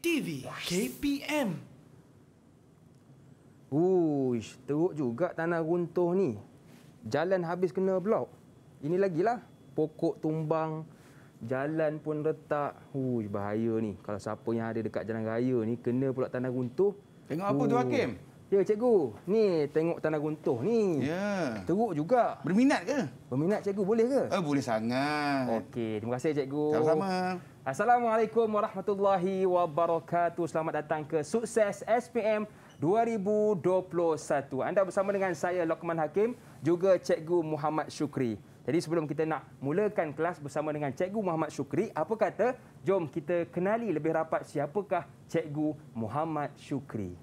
TV KPM. Uish, teruk juga tanah runtuh ni. Jalan habis kena blok. Ini lagilah. Pokok tumbang, jalan pun retak. Uish, bahaya ni. Kalau siapa yang ada dekat jalan raya ni, kena pula tanah runtuh. Tengok apa Uish. tu Hakim? Ya, cikgu. Ni tengok tanah runtuh ni. Ya. Teruk juga. Berminat ke? Berminat cikgu boleh ke? Eh, boleh sangat. Okey, terima kasih cikgu. Sama-sama. Assalamualaikum warahmatullahi wabarakatuh. Selamat datang ke Sukses SPM 2021. Anda bersama dengan saya Lokman Hakim juga Cikgu Muhammad Syukri. Jadi sebelum kita nak mulakan kelas bersama dengan Cikgu Muhammad Syukri, apa kata jom kita kenali lebih rapat siapakah Cikgu Muhammad Syukri.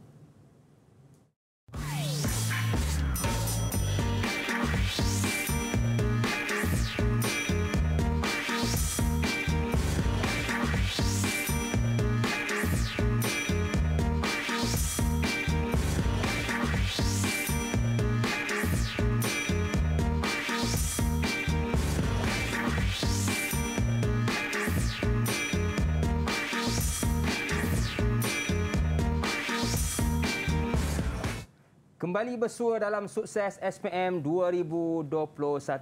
kembali bersua dalam sukses SPM 2021.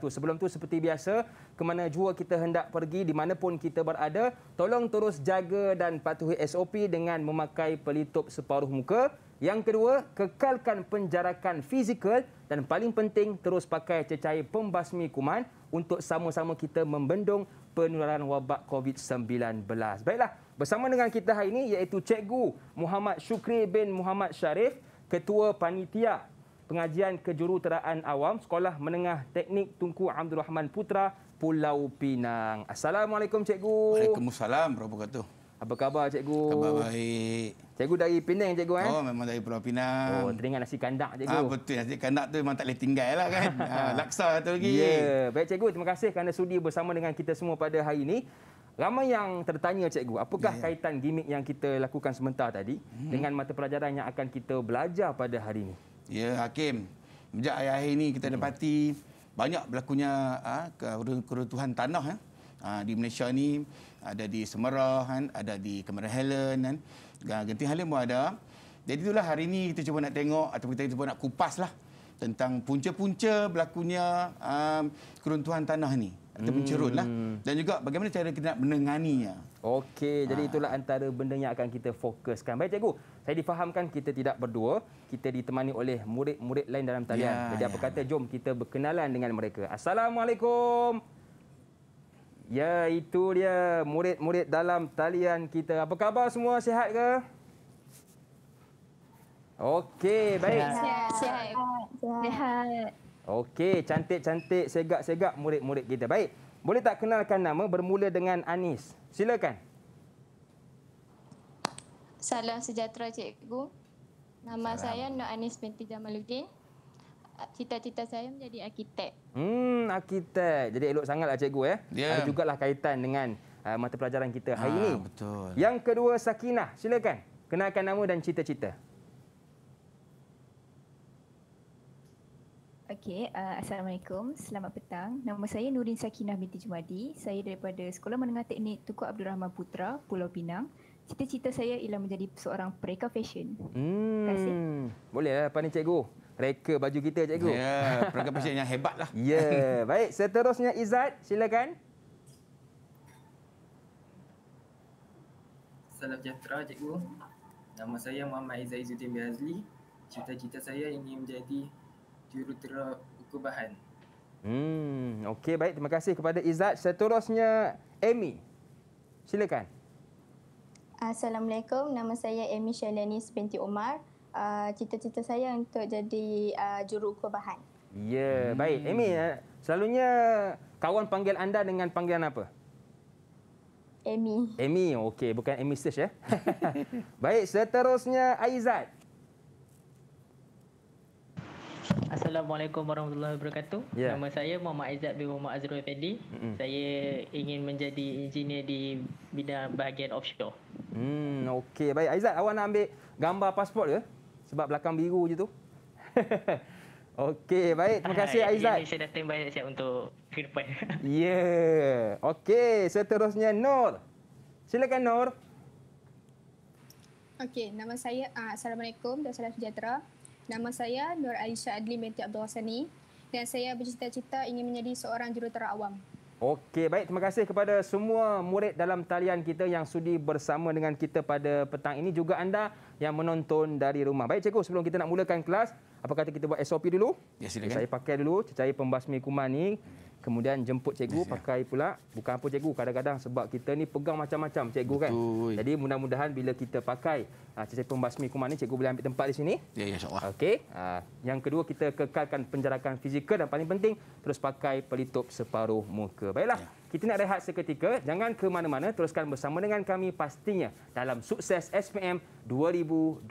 Sebelum tu seperti biasa, ke mana jua kita hendak pergi di mana pun kita berada, tolong terus jaga dan patuhi SOP dengan memakai pelitup separuh muka. Yang kedua, kekalkan penjarakan fizikal dan paling penting terus pakai cecair pembasmi kuman untuk sama-sama kita membendung penularan wabak COVID-19. Baiklah, bersama dengan kita hari ini iaitu Cikgu Muhammad Syukri bin Muhammad Sharif Ketua Panitia Pengajian Kejuruteraan Awam Sekolah Menengah Teknik Tunku Abdul Rahman Putra Pulau Pinang. Assalamualaikum cikgu. Waalaikumsalam berapa kata. Apa khabar cikgu? Khabar baik. Cikgu dari Pinang cikgu eh? Oh memang dari Pulau Pinang. Oh teringat nasi kandak cikgu. Ah betul nasi kandak tu memang tak boleh tinggal lah kan. ah, laksa satu lagi. Ya. Yeah. Baik cikgu terima kasih kerana sudi bersama dengan kita semua pada hari ini. Ramai yang tertanya cikgu, apakah ya, ya. kaitan gimmick yang kita lakukan sementara tadi hmm. dengan mata pelajaran yang akan kita belajar pada hari ini? Ya, Hakim. Sejak akhir-akhir ini kita hmm. dapati banyak berlakunya ha, ah, keruntuhan tanah Ha, di Malaysia ni ada di Semerah kan, ada di Kemerah Helen kan. Dan Genting Helen pun ada. Jadi itulah hari ini kita cuba nak tengok atau kita cuba nak kupas lah tentang punca-punca berlakunya um, keruntuhan tanah ni. Itu hmm. cerun lah. Dan juga bagaimana cara kita nak menenganinya. Okey, jadi ah. itulah antara benda yang akan kita fokuskan. Baik cikgu, saya difahamkan kita tidak berdua. Kita ditemani oleh murid-murid lain dalam talian. Ya, jadi ya. apa kata, jom kita berkenalan dengan mereka. Assalamualaikum. Ya, itu dia murid-murid dalam talian kita. Apa khabar semua? Sihat ke? Okey, baik. Sihat. Sihat. Sihat. Sihat. Okey, cantik-cantik, segak-segak murid-murid kita. Baik, boleh tak kenalkan nama bermula dengan Anis? Silakan. Salam sejahtera, Cikgu. Nama Salam. saya Nur Anis binti Jamaluddin. Ah, cita-cita saya menjadi arkitek. Hmm, arkitek. Jadi elok sangatlah Cikgu. Eh? Ya? Yeah. Ada juga lah kaitan dengan uh, mata pelajaran kita hari ha, ini. Betul. Yang kedua, Sakinah. Silakan. Kenalkan nama dan cita-cita. Okey, uh, Assalamualaikum. Selamat petang. Nama saya Nurin Sakinah binti Jumadi. Saya daripada Sekolah Menengah Teknik Tuku Abdul Rahman Putra, Pulau Pinang. Cita-cita saya ialah menjadi seorang pereka fashion. Hmm. kasih. Bolehlah. apa ni cikgu? Reka baju kita, cikgu. Ya, yeah, pereka fashion yang hebatlah. Ya, yeah. baik. Seterusnya Izzat, silakan. Salam sejahtera, cikgu. Nama saya Muhammad Izzat Izzuddin Biazli. Cita-cita saya ingin menjadi jurutera buku bahan. Hmm, okey baik terima kasih kepada Izat. Seterusnya Amy. Silakan. Assalamualaikum. Nama saya Amy Shalanis binti Omar. Uh, cita-cita saya untuk jadi uh, juru ukur Ya, yeah, hmm. baik. Amy, eh, selalunya kawan panggil anda dengan panggilan apa? Amy. Amy, okey. Bukan Amy Stish, ya? Eh. baik, seterusnya Aizat. Assalamualaikum warahmatullahi wabarakatuh. Yeah. Nama saya Muhammad Aizat bin Muhammad Azrul Fendi. Mm-hmm. Saya ingin menjadi engineer di bidang bahagian offshore. Hmm, okey. Baik, Aizat, awak nak ambil gambar pasport ke? Sebab belakang biru je tu. okey, baik. Terima kasih ah, Aizat. Ya, saya datang banyak siap untuk ke Ya. yeah. Okey, seterusnya Nur. Silakan Nur. Okey, nama saya uh, Assalamualaikum dan salam sejahtera. Nama saya Nur Aisyah Adli binti Abdul Hassani dan saya bercita-cita ingin menjadi seorang jurutera awam. Okey, baik. Terima kasih kepada semua murid dalam talian kita yang sudi bersama dengan kita pada petang ini. Juga anda yang menonton dari rumah. Baik, cikgu. Sebelum kita nak mulakan kelas, apa kata kita buat SOP dulu? Ya, silakan. Saya pakai dulu cecair pembasmi kuman ini kemudian jemput cikgu yes, pakai pula bukan apa cikgu kadang-kadang sebab kita ni pegang macam-macam cikgu kan. Betul. kan jadi mudah-mudahan bila kita pakai cecair ah, pembasmi kuman ni cikgu boleh ambil tempat di sini ya, ya insyaallah okey ah, yang kedua kita kekalkan penjarakan fizikal dan paling penting terus pakai pelitup separuh muka baiklah ya. kita nak rehat seketika jangan ke mana-mana teruskan bersama dengan kami pastinya dalam sukses SPM 2021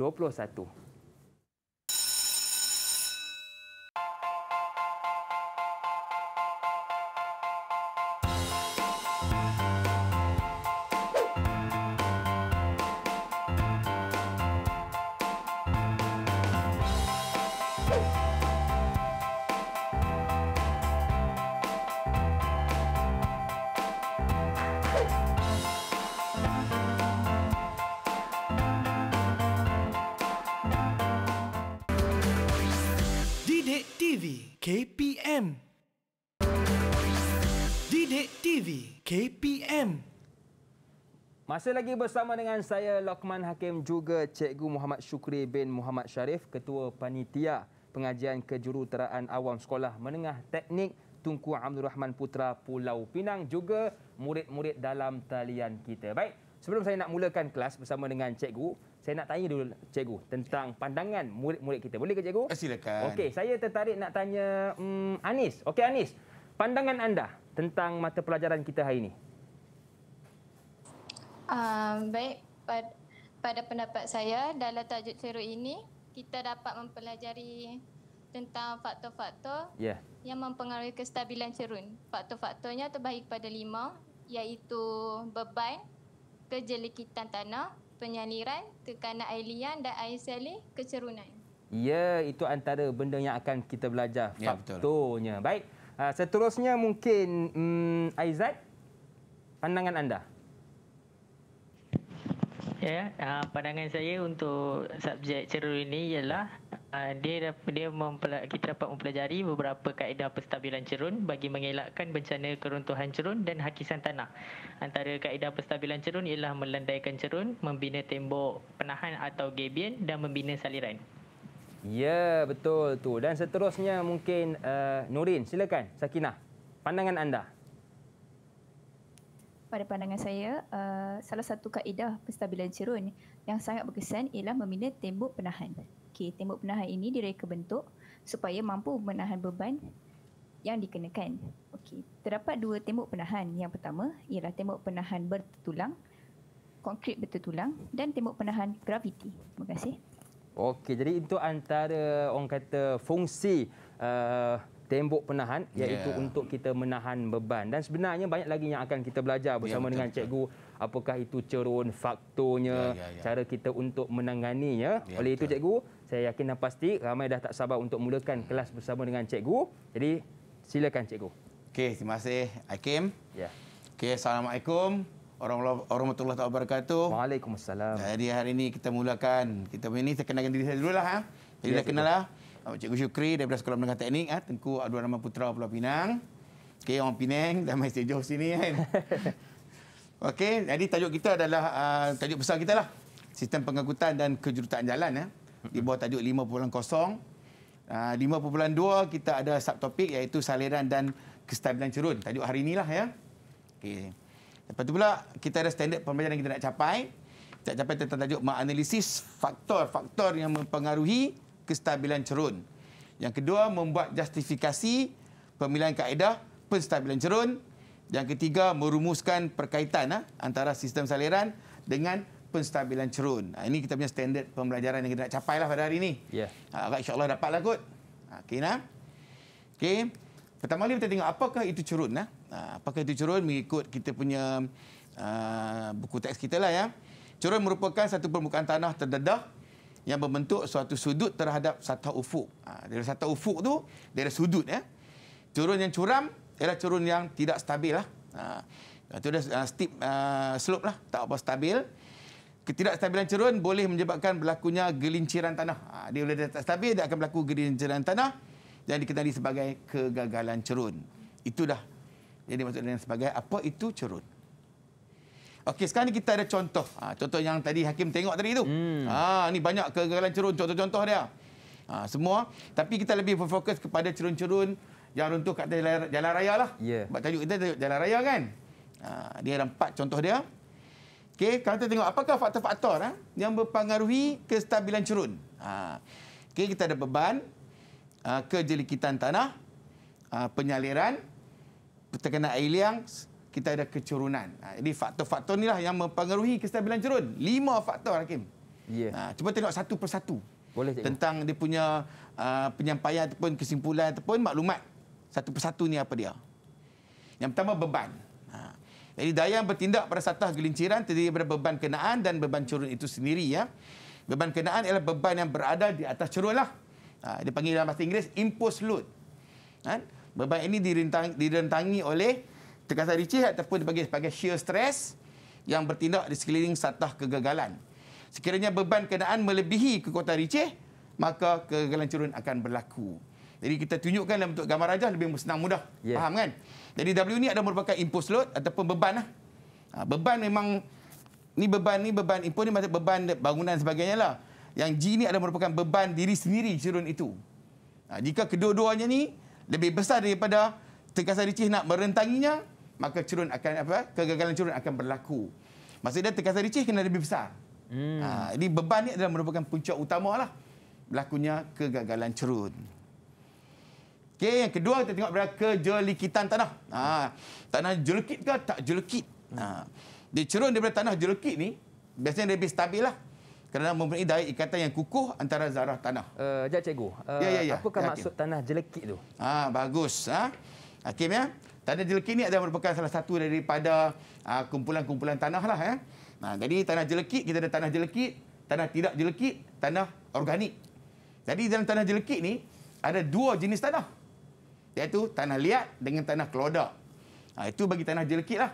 KPM. Didik TV KPM. Masih lagi bersama dengan saya Lokman Hakim juga Cikgu Muhammad Syukri bin Muhammad Sharif Ketua Panitia Pengajian Kejuruteraan Awam Sekolah Menengah Teknik Tunku Abdul Rahman Putra Pulau Pinang juga murid-murid dalam talian kita. Baik, sebelum saya nak mulakan kelas bersama dengan Cikgu, saya nak tanya dulu cikgu tentang pandangan murid-murid kita. Boleh ke cikgu? Eh, silakan. Okey, saya tertarik nak tanya um, Anis. Okey Anis, pandangan anda tentang mata pelajaran kita hari ini. Um, baik, pada, pada pendapat saya dalam tajuk seru ini, kita dapat mempelajari tentang faktor-faktor yeah. yang mempengaruhi kestabilan cerun. Faktor-faktornya terbahagi kepada lima iaitu beban, kejelikitan tanah, penyaliran, tekanan air liang dan air salih kecerunan. Ya, itu antara benda yang akan kita belajar ya, faktornya. Betul. Baik, ah, seterusnya mungkin hmm, Aizat, pandangan anda. Ya, ah, pandangan saya untuk subjek cerun ini ialah Ah, dia dia mempel, kita dapat mempelajari beberapa kaedah penstabilan cerun bagi mengelakkan bencana keruntuhan cerun dan hakisan tanah. Antara kaedah penstabilan cerun ialah melandaikan cerun, membina tembok penahan atau gabion dan membina saliran. Ya, betul tu. Dan seterusnya mungkin uh, Nurin, silakan Sakinah. Pandangan anda pada pandangan saya, uh, salah satu kaedah penstabilan cerun yang sangat berkesan ialah membina tembok penahan. Okey, tembok penahan ini direka bentuk supaya mampu menahan beban yang dikenakan. Okey, terdapat dua tembok penahan. Yang pertama ialah tembok penahan bertulang, konkrit bertulang dan tembok penahan graviti. Terima kasih. Okey, jadi itu antara orang kata fungsi uh, tembok penahan iaitu yeah. untuk kita menahan beban. Dan sebenarnya banyak lagi yang akan kita belajar bersama yeah, ya, dengan cikgu apakah itu cerun, faktornya, yeah, yeah, yeah. cara kita untuk menanganinya. Yeah, Oleh betul. itu cikgu, saya yakin dan pasti ramai dah tak sabar untuk mulakan kelas bersama dengan cikgu. Jadi silakan cikgu. Okey, terima kasih Hakim. Ya. Yeah. Okey, assalamualaikum. Warahmatullahi wabarakatuh. Waalaikumsalam. Jadi hari ini kita mulakan. Kita ini saya kenalkan diri saya dululah. Ha? Jadi ya, dah kenal lah. Cikgu Syukri daripada Sekolah Menengah Teknik. Ha? Tengku Aduan Rahman Putra Pulau Pinang. Okey, orang Pinang dah main sejauh sini kan. Okey, jadi tajuk kita adalah uh, tajuk besar kita lah. Sistem pengangkutan dan kejurutaan jalan. Ya. Ha? di bawah tajuk 5.0. Uh, 5.2 kita ada subtopik iaitu saliran dan kestabilan cerun. Tajuk hari inilah ya. Okey. Lepas tu pula kita ada standard pembelajaran yang kita nak capai. Kita nak capai tentang tajuk menganalisis faktor-faktor yang mempengaruhi kestabilan cerun. Yang kedua membuat justifikasi pemilihan kaedah penstabilan cerun. Yang ketiga merumuskan perkaitan ah, antara sistem saliran dengan penstabilan cerun. Ha, ini kita punya standard pembelajaran yang kita nak capai lah pada hari ini. Ya. Yeah. Ha, InsyaAllah dapat lah kot. Ha, okey, nah. Okey. Pertama kali kita tengok apakah itu cerun. Nah. Apakah itu cerun mengikut kita punya uh, buku teks kita lah ya. Cerun merupakan satu permukaan tanah terdedah yang membentuk suatu sudut terhadap satah ufuk. dari satah ufuk tu, dari sudut. Ya. Cerun yang curam ialah cerun yang tidak stabil lah. Ha, itu dah steep uh, slope lah, tak apa stabil ketidakstabilan cerun boleh menyebabkan berlakunya gelinciran tanah. Ha, dia boleh tak stabil, dia akan berlaku gelinciran tanah dan dikenali sebagai kegagalan cerun. itu dah. Jadi maksudnya sebagai apa itu cerun. Okey, sekarang ni kita ada contoh. Ha, contoh yang tadi Hakim tengok tadi tu. Hmm. Ha, ni banyak kegagalan cerun, contoh-contoh dia. Ha, semua. Tapi kita lebih berfokus kepada cerun-cerun yang runtuh kat jalan, raya lah. Yeah. Sebab tajuk kita jalan raya kan. Ha, dia ada empat contoh dia. Okey, kalau kita tengok apakah faktor-faktor ha, yang mempengaruhi kestabilan curun. Ha. Okey, kita ada beban, ha, kejelikitan tanah, ha, penyaliran, terkena air liang, kita ada kecurunan. Ha, jadi faktor-faktor inilah yang mempengaruhi kestabilan curun. Lima faktor, Hakim. Yeah. Ha, cuba tengok satu persatu. Boleh, Tentang dia punya uh, penyampaian ataupun kesimpulan ataupun maklumat. Satu persatu ni apa dia. Yang pertama, Beban. Jadi dayang bertindak pada satah gelinciran terdiri daripada beban kenaan dan beban curun itu sendiri ya. Beban kenaan ialah beban yang berada di atas curun lah. Ha, dia dalam bahasa Inggeris impost load. Ha? Beban ini direntang, direntangi oleh tekanan ricih ataupun dipanggil sebagai shear stress yang bertindak di sekeliling satah kegagalan. Sekiranya beban kenaan melebihi kekuatan ricih, maka kegagalan curun akan berlaku. Jadi kita tunjukkan dalam bentuk gambar rajah lebih senang mudah. Yeah. Faham kan? Jadi W ni ada merupakan impost load ataupun beban lah. Ha, beban memang ni beban ni beban impost ni maksud beban bangunan sebagainya lah. Yang G ni ada merupakan beban diri sendiri cerun itu. Ha, jika kedua-duanya ni lebih besar daripada tekasan ricih nak merentanginya, maka cerun akan apa? Kegagalan cerun akan berlaku. Maksudnya tekasan ricih kena lebih besar. Hmm. Ha, jadi beban ni adalah merupakan puncak utama lah berlakunya kegagalan cerun. Okey, yang kedua kita tengok berapa kejelikitan tanah. Ha, tanah jelekit ke tak jelekit? Ha, dia cerun daripada tanah jelekit ni, biasanya lebih stabil lah. Kerana mempunyai daya ikatan yang kukuh antara zarah tanah. Sekejap, eh, uh, cikgu. Uh, ya, ya, ya. Apakah ya, maksud hakim. tanah jelekit tu? Ha, bagus. Ha? Hakim, ya. Tanah jelekit ni adalah merupakan salah satu daripada ha, kumpulan-kumpulan uh, tanah lah. Ya? Ha, jadi, tanah jelekit, kita ada tanah jelekit, tanah tidak jelekit, tanah organik. Jadi, dalam tanah jelekit ni, ada dua jenis tanah. Iaitu tanah liat dengan tanah kelodak. Ha, itu bagi tanah jelekit lah.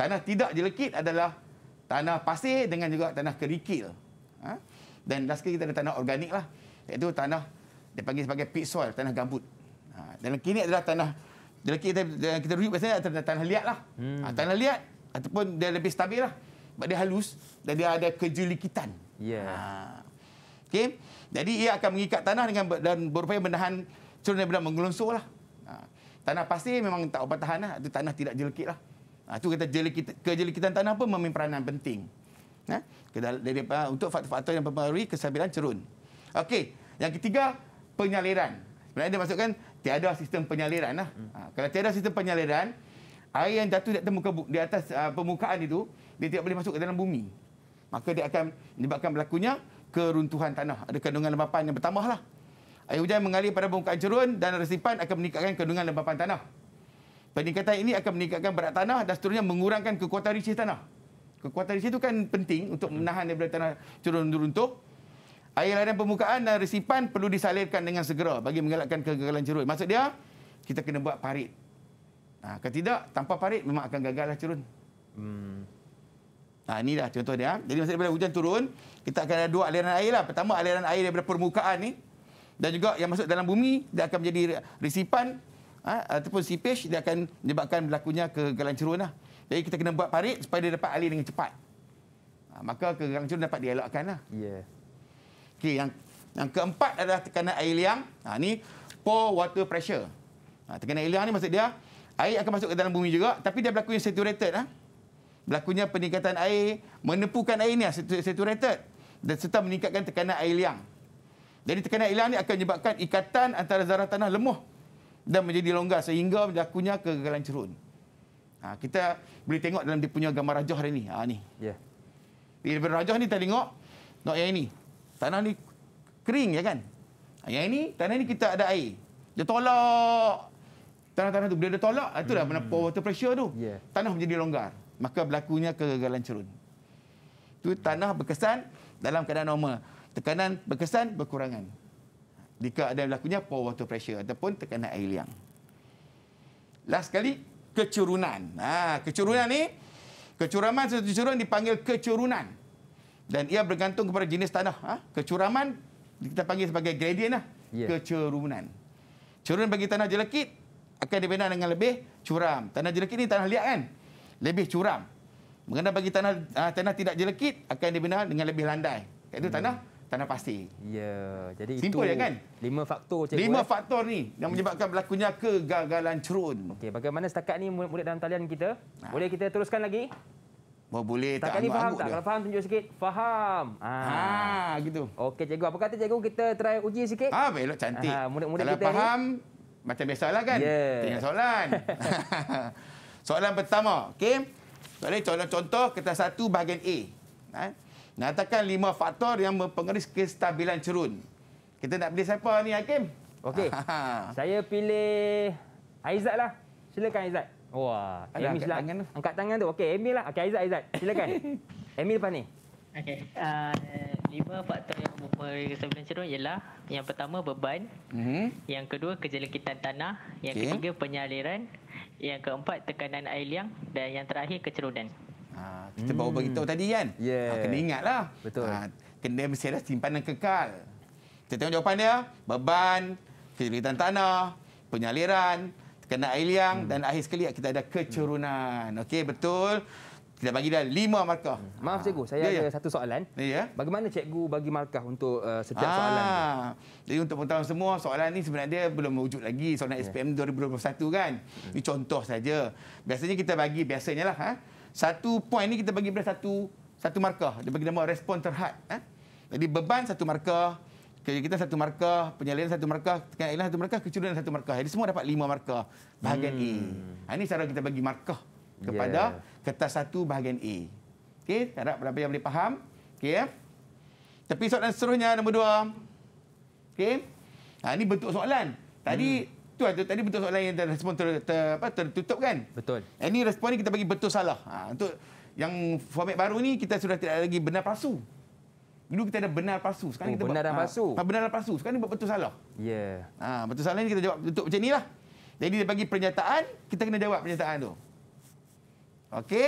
Tanah tidak jelekit adalah tanah pasir dengan juga tanah kerikil. Ha? Dan last kali kita ada tanah organik lah. Iaitu tanah dia panggil sebagai pit soil, tanah gambut. Ha, dan kini adalah tanah jelekit kita, kita rujuk biasanya adalah tanah liat lah. Hmm. Ha, tanah liat ataupun dia lebih stabil lah. Sebab dia halus dan dia ada kejulikitan. Yeah. Ha. Okay? Jadi ia akan mengikat tanah dengan dan berupaya menahan curun yang menggelongsor lah. Ha. Tanah pasir memang tak dapat tahan lah. Itu tanah tidak jelekit lah. Ha. Itu kata jelikit, kejelekitan tanah pun memiliki peranan penting. Ha. Dari, untuk faktor-faktor yang mempengaruhi kesabilan cerun. Okey. Yang ketiga, penyaliran. Sebenarnya dia masukkan tiada sistem penyaliran lah. Hmm. Ha. Kalau tiada sistem penyaliran, air yang jatuh di atas, di atas uh, permukaan itu, dia tidak boleh masuk ke dalam bumi. Maka dia akan menyebabkan berlakunya keruntuhan tanah. Ada kandungan lembapan yang bertambahlah air hujan mengalir pada permukaan cerun dan resipan akan meningkatkan kandungan lembapan tanah. Peningkatan ini akan meningkatkan berat tanah dan seterusnya mengurangkan kekuatan risih tanah. Kekuatan risih itu kan penting untuk menahan daripada tanah cerun runtuh. Air larian permukaan dan resipan perlu disalirkan dengan segera bagi mengelakkan kegagalan cerun. Maksud dia, kita kena buat parit. Nah, ha, kalau tidak, tanpa parit memang akan gagallah cerun. Hmm. Nah, ha, inilah contoh dia. Jadi, masa daripada hujan turun, kita akan ada dua aliran air lah. Pertama, aliran air daripada permukaan ni, dan juga yang masuk dalam bumi dia akan menjadi resipan ha, ataupun seepage dia akan menyebabkan berlakunya kegagalan cerun lah. Jadi kita kena buat parit supaya dia dapat alih dengan cepat. Ha, maka kegagalan cerun dapat dielakkan lah. Yeah. Okay, yang yang keempat adalah tekanan air liang. Ha, ni poor water pressure. Ha, tekanan air liang ni maksud dia air akan masuk ke dalam bumi juga tapi dia berlakunya saturated lah. Ha. Berlakunya peningkatan air, menepukan air ni lah, saturated. Dan serta meningkatkan tekanan air liang. Jadi tekanan ilah ini akan menyebabkan ikatan antara zarah tanah lemah dan menjadi longgar sehingga berlakunya kegagalan cerun. Ha, kita boleh tengok dalam dia punya gambar rajah hari ini. Ha, ni. Ya. Yeah. Di rajah ni kita tengok not yang ini. Tanah ni kering ya kan? Ha, yang ini tanah ni kita ada air. Dia tolak. Tanah-tanah itu bila dia tolak itu ha, dah hmm. water pressure tu. Yeah. Tanah menjadi longgar. Maka berlakunya kegagalan cerun. Tu tanah berkesan dalam keadaan normal tekanan berkesan berkurangan jika ada yang berlakunya poor water pressure ataupun tekanan air liang. Last sekali, kecurunan. Ha, kecurunan ni, kecuraman satu curun dipanggil kecurunan. Dan ia bergantung kepada jenis tanah. Ha, kecuraman kita panggil sebagai gradient. Lah. Yeah. Kecurunan. Curunan bagi tanah jelekit akan dibina dengan lebih curam. Tanah jelekit ni tanah liat kan? Lebih curam. Mengenai bagi tanah ha, tanah tidak jelekit akan dibina dengan lebih landai. Itu hmm. tanah tanah pasti. Ya, jadi Simple itu ya, kan? lima faktor. Cikgu, lima eh? faktor ni yang menyebabkan berlakunya kegagalan cerun. Okey, bagaimana setakat ni murid dalam talian kita? Ha. Boleh kita teruskan lagi? Boleh, boleh tak anggut faham tak? Dia. Kalau faham, tunjuk sikit. Faham. Ha, ha gitu. Okey, cikgu. Apa kata cikgu kita try uji sikit? Ah, ha, baiklah. Cantik. Ha, murid -murid Kalau kita faham, ni... macam biasalah kan? Yeah. Tengok soalan. soalan pertama. Okey? Soalan contoh, contoh kertas satu bahagian A. Ha? Nyatakan lima faktor yang mempengaruhi kestabilan cerun. Kita nak pilih siapa ni Hakim? Okey. Ha. Saya pilih Aizat lah. Silakan Aizat. Wah, Ada Emil angkat tangan, angkat tangan tu. Okey, Emil lah. Okey, Aizat, Aizat. Silakan. Emil lepas ni. Okey. Uh, lima faktor yang mempengaruhi kestabilan cerun ialah yang pertama beban, mm-hmm. yang kedua kejelekitan tanah, yang okay. ketiga penyaliran, yang keempat tekanan air liang dan yang terakhir kecerunan. Ha, kita hmm. baru beritahu tadi kan? Ha, yeah. Ha, kena ingatlah. Betul. Ha, kena mesti ada simpanan kekal. Kita tengok jawapan dia. Beban, kesulitan tanah, penyaliran, kena air liang hmm. dan akhir sekali kita ada kecurunan. Hmm. Okey, betul. Kita bagi dah lima markah. Hmm. Maaf cikgu, saya ya, ya. satu soalan. Ya. Bagaimana cikgu bagi markah untuk uh, setiap ah. soalan? Ini? Jadi untuk pengetahuan semua, soalan ini sebenarnya belum wujud lagi. Soalan ya. SPM 2021 kan? Hmm. Ini contoh saja. Biasanya kita bagi, biasanya lah. Ha? satu poin ni kita bagi pada satu satu markah. Dia bagi nama respon terhad. Eh? Jadi beban satu markah, kerja kita satu markah, penyelesaian satu markah, tekanan satu markah, kecurangan satu markah. Jadi semua dapat lima markah bahagian hmm. A. Ha, ini cara kita bagi markah kepada yeah. kertas satu bahagian A. Okey, harap berapa yang boleh faham. Okey, ya. Tapi soalan seterusnya, nombor dua. Okey. Ha, ini bentuk soalan. Tadi hmm tu ada tadi betul soalan yang respon ter, ter, apa, tertutup kan? Betul. Ini respon ni kita bagi betul salah. Ha, untuk yang format baru ni kita sudah tidak lagi benar palsu. Dulu kita ada benar palsu. Sekarang oh, kita benar dan ha, palsu. Ha, benar dan palsu. Sekarang ni betul salah. Ya. Yeah. Ha, betul salah ni kita jawab tutup macam inilah. Jadi dia bagi pernyataan, kita kena jawab pernyataan tu. Okey.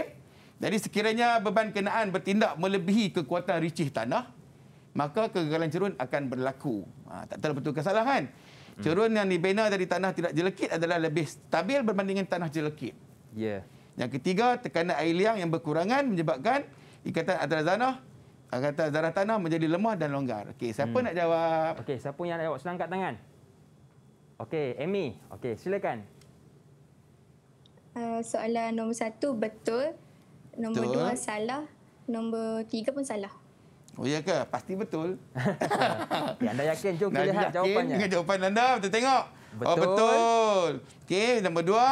Jadi sekiranya beban kenaan bertindak melebihi kekuatan ricih tanah, maka kegagalan cerun akan berlaku. Ha, tak terlalu betul kesalahan. salah kan? Hmm. Cerun yang dibina dari tanah tidak jelekit adalah lebih stabil berbandingkan tanah jelekit. Ya. Yeah. Yang ketiga, tekanan air liang yang berkurangan menyebabkan ikatan antara zanah kata darah tanah menjadi lemah dan longgar. Okey, siapa hmm. nak jawab? Okey, siapa yang nak jawab? Silakan tangan. Okey, Amy. Okey, silakan. Uh, soalan nombor satu betul. Nombor betul. dua salah. Nombor tiga pun salah. Oh ya ke? Pasti betul. ya, anda yakin? Jom kita lihat jawapannya. Dengan jawapan anda, kita tengok. Oh, betul. Oh, betul. Okey, nombor dua.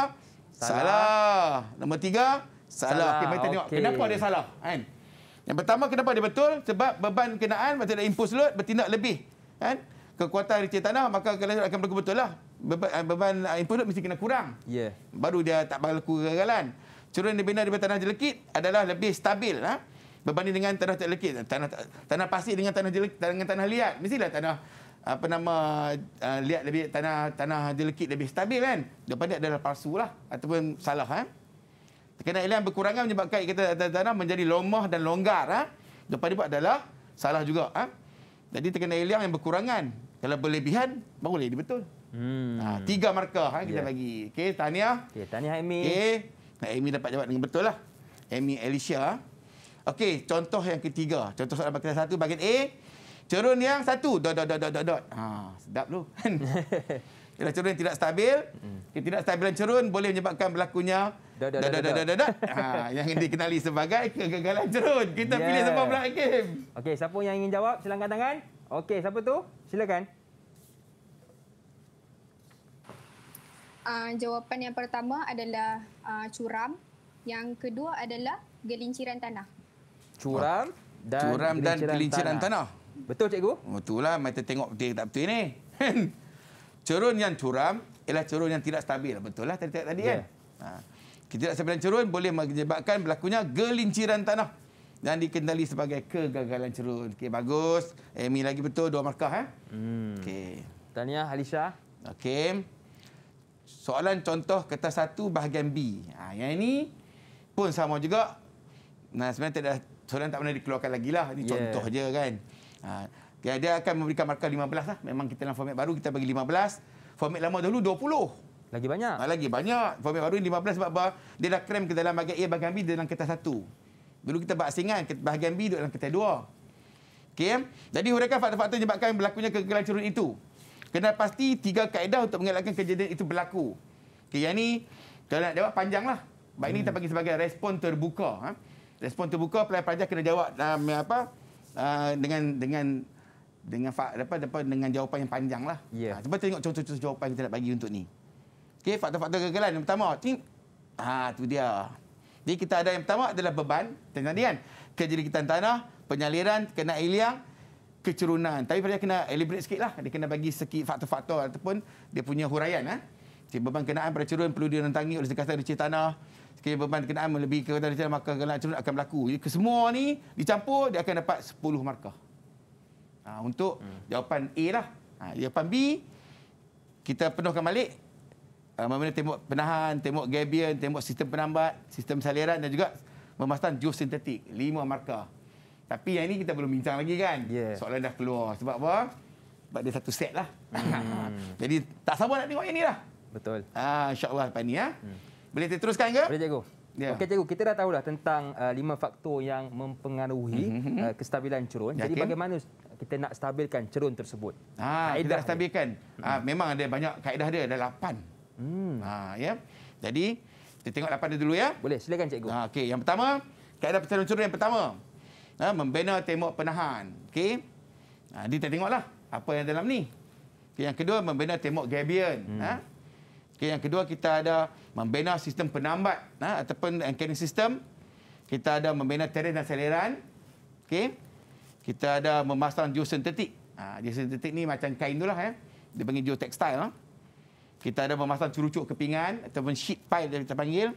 Salah. salah. Nombor tiga. Salah. salah. Okey, mari tengok. Okay. Kenapa dia salah? Kan? Yang pertama, kenapa dia betul? Sebab beban kenaan, macam ada impus load, bertindak lebih. Kan? Kekuatan ricin tanah, maka akan berlaku betul lah. Beban, eh, beban eh, impus load mesti kena kurang. Yeah. Baru dia tak berlaku kegagalan. Curun dibina daripada tanah jelekit adalah lebih stabil. Ha? berbanding dengan tanah terlekit tanah tanah pasir dengan tanah dengan tanah liat mestilah tanah apa nama uh, liat lebih tanah tanah terlekit lebih stabil kan daripada adalah palsu lah ataupun salah kan eh? Kena ilan berkurangan menyebabkan kita tanah menjadi lomah dan longgar. Ha? Eh? Depan dia adalah salah juga. Ha? Jadi terkena ilan yang berkurangan. Kalau berlebihan, baru boleh betul. Hmm. Ha, tiga markah ha, kita yeah. bagi. Okey, tahniah. Okey, tahniah Amy. Okey, Amy dapat jawab dengan betul lah. Amy Alicia. Okey, contoh yang ketiga. Contoh soalan bagian satu, bahagian A. Cerun yang satu, dot, dot, dot, dot, dot. Ah, sedap lu. Ialah cerun yang tidak stabil. Hmm. tidak Ketidakstabilan cerun boleh menyebabkan berlakunya dot, dot, dot, dot, dot, dot. Ha, yang dikenali sebagai kegagalan cerun. Kita yeah. pilih siapa pula Hakim. Okey, siapa yang ingin jawab? Silangkan tangan. Okey, siapa tu? Silakan. Uh, jawapan yang pertama adalah uh, curam. Yang kedua adalah gelinciran tanah curam ah, dan curam dan gelinciran tanah. tanah. Betul cikgu? betul oh, lah mata tengok dia tak betul ni. cerun yang curam ialah cerun yang tidak stabil. Betul lah tadi tadi yeah. kan? Ha. Ya. Ah. Ketidakstabilan cerun boleh menyebabkan berlakunya gelinciran tanah dan dikendali sebagai kegagalan cerun. Okey bagus. Amy lagi betul dua markah eh. Hmm. Okey. Tahniah Halisha. Okey. Soalan contoh kertas satu bahagian B. Ha, yang ini pun sama juga. Nah sebenarnya tidak soalan tak pernah dikeluarkan lagi lah. Ini contoh yeah. je kan. Ha, dia, akan memberikan markah 15 lah. Memang kita dalam format baru, kita bagi 15. Format lama dulu 20. Lagi banyak. Ha, lagi banyak. Format baru ni 15 sebab dia dah krem ke dalam bahagian A, bahagian B, dia dalam kertas satu. Dulu kita buat asingan, bahagian B duduk dalam kertas dua. Okay. Jadi huraikan fakta-fakta menyebabkan berlakunya kegagalan cerun itu. Kena pasti tiga kaedah untuk mengelakkan kejadian itu berlaku. Okay, yang ini, kalau nak jawab panjang lah. Baik ini hmm. kita bagi sebagai respon terbuka. Ha? respon terbuka pelajar pelajar kena jawab um, apa uh, dengan dengan dengan fak, apa, apa, dengan jawapan yang panjang lah. Yeah. Ya. Ha, cuba tengok contoh-contoh jawapan yang kita nak bagi untuk ni. Okey, fakta-fakta kegelapan Yang pertama, ting. Ha, ah, tu dia. Jadi kita ada yang pertama adalah beban. Tentang kan? Kejirikitan tanah, penyaliran, kena iliang, kecerunan. Tapi pelajar kena elaborate sikit lah. Dia kena bagi sikit fakta-fakta ataupun dia punya huraian. Ha? Eh. Jadi, beban kenaan pada cerun perlu direntangi oleh sekatan dari tanah sekali beban kenaan melebihi kekuatan dia maka kena cerut akan berlaku. Jadi semua ni dicampur dia akan dapat 10 markah. Ha, untuk hmm. jawapan A lah. Ha, jawapan B kita penuhkan balik uh, Memenuhi tembok penahan, tembok gabion, tembok sistem penambat, sistem saliran dan juga memastikan memastan sintetik Lima markah. Tapi yang ini kita belum bincang lagi kan? Yeah. Soalan dah keluar. Sebab apa? Sebab dia satu set lah. Hmm. Jadi tak sabar nak tengok yang ini lah. Betul. Ah, InsyaAllah lepas ini. Ya. Ha? Hmm. Boleh teruskan ke? Boleh cikgu. Yeah. Okey cikgu, kita dah tahu dah tentang uh, lima faktor yang mempengaruhi mm -hmm. uh, kestabilan cerun. Yakin? Jadi bagaimana kita nak stabilkan cerun tersebut? Ha, kita dah stabilkan. Ha, mm. Memang ada banyak kaedah dia, ada lapan. Mm. Ha, yeah. Ya. Jadi, kita tengok lapan dia dulu ya. Boleh, silakan cikgu. Ha, ah, okay. Yang pertama, kaedah pertahanan cerun yang pertama. Ha, membina tembok penahan. Okay. Ha, jadi kita tengoklah apa yang dalam ni. Okay, yang kedua, membina tembok gabion. Mm. Ha? Okay, yang kedua kita ada membina sistem penambat ha, ataupun anchoring system. Kita ada membina teren dan saliran. Okay. Kita ada memasang geosintetik. Ha, geosintetik ni macam kain tu lah. Ya. Dia panggil geotextile. Ha. Kita ada memasang curucuk kepingan ataupun sheet pile yang kita panggil.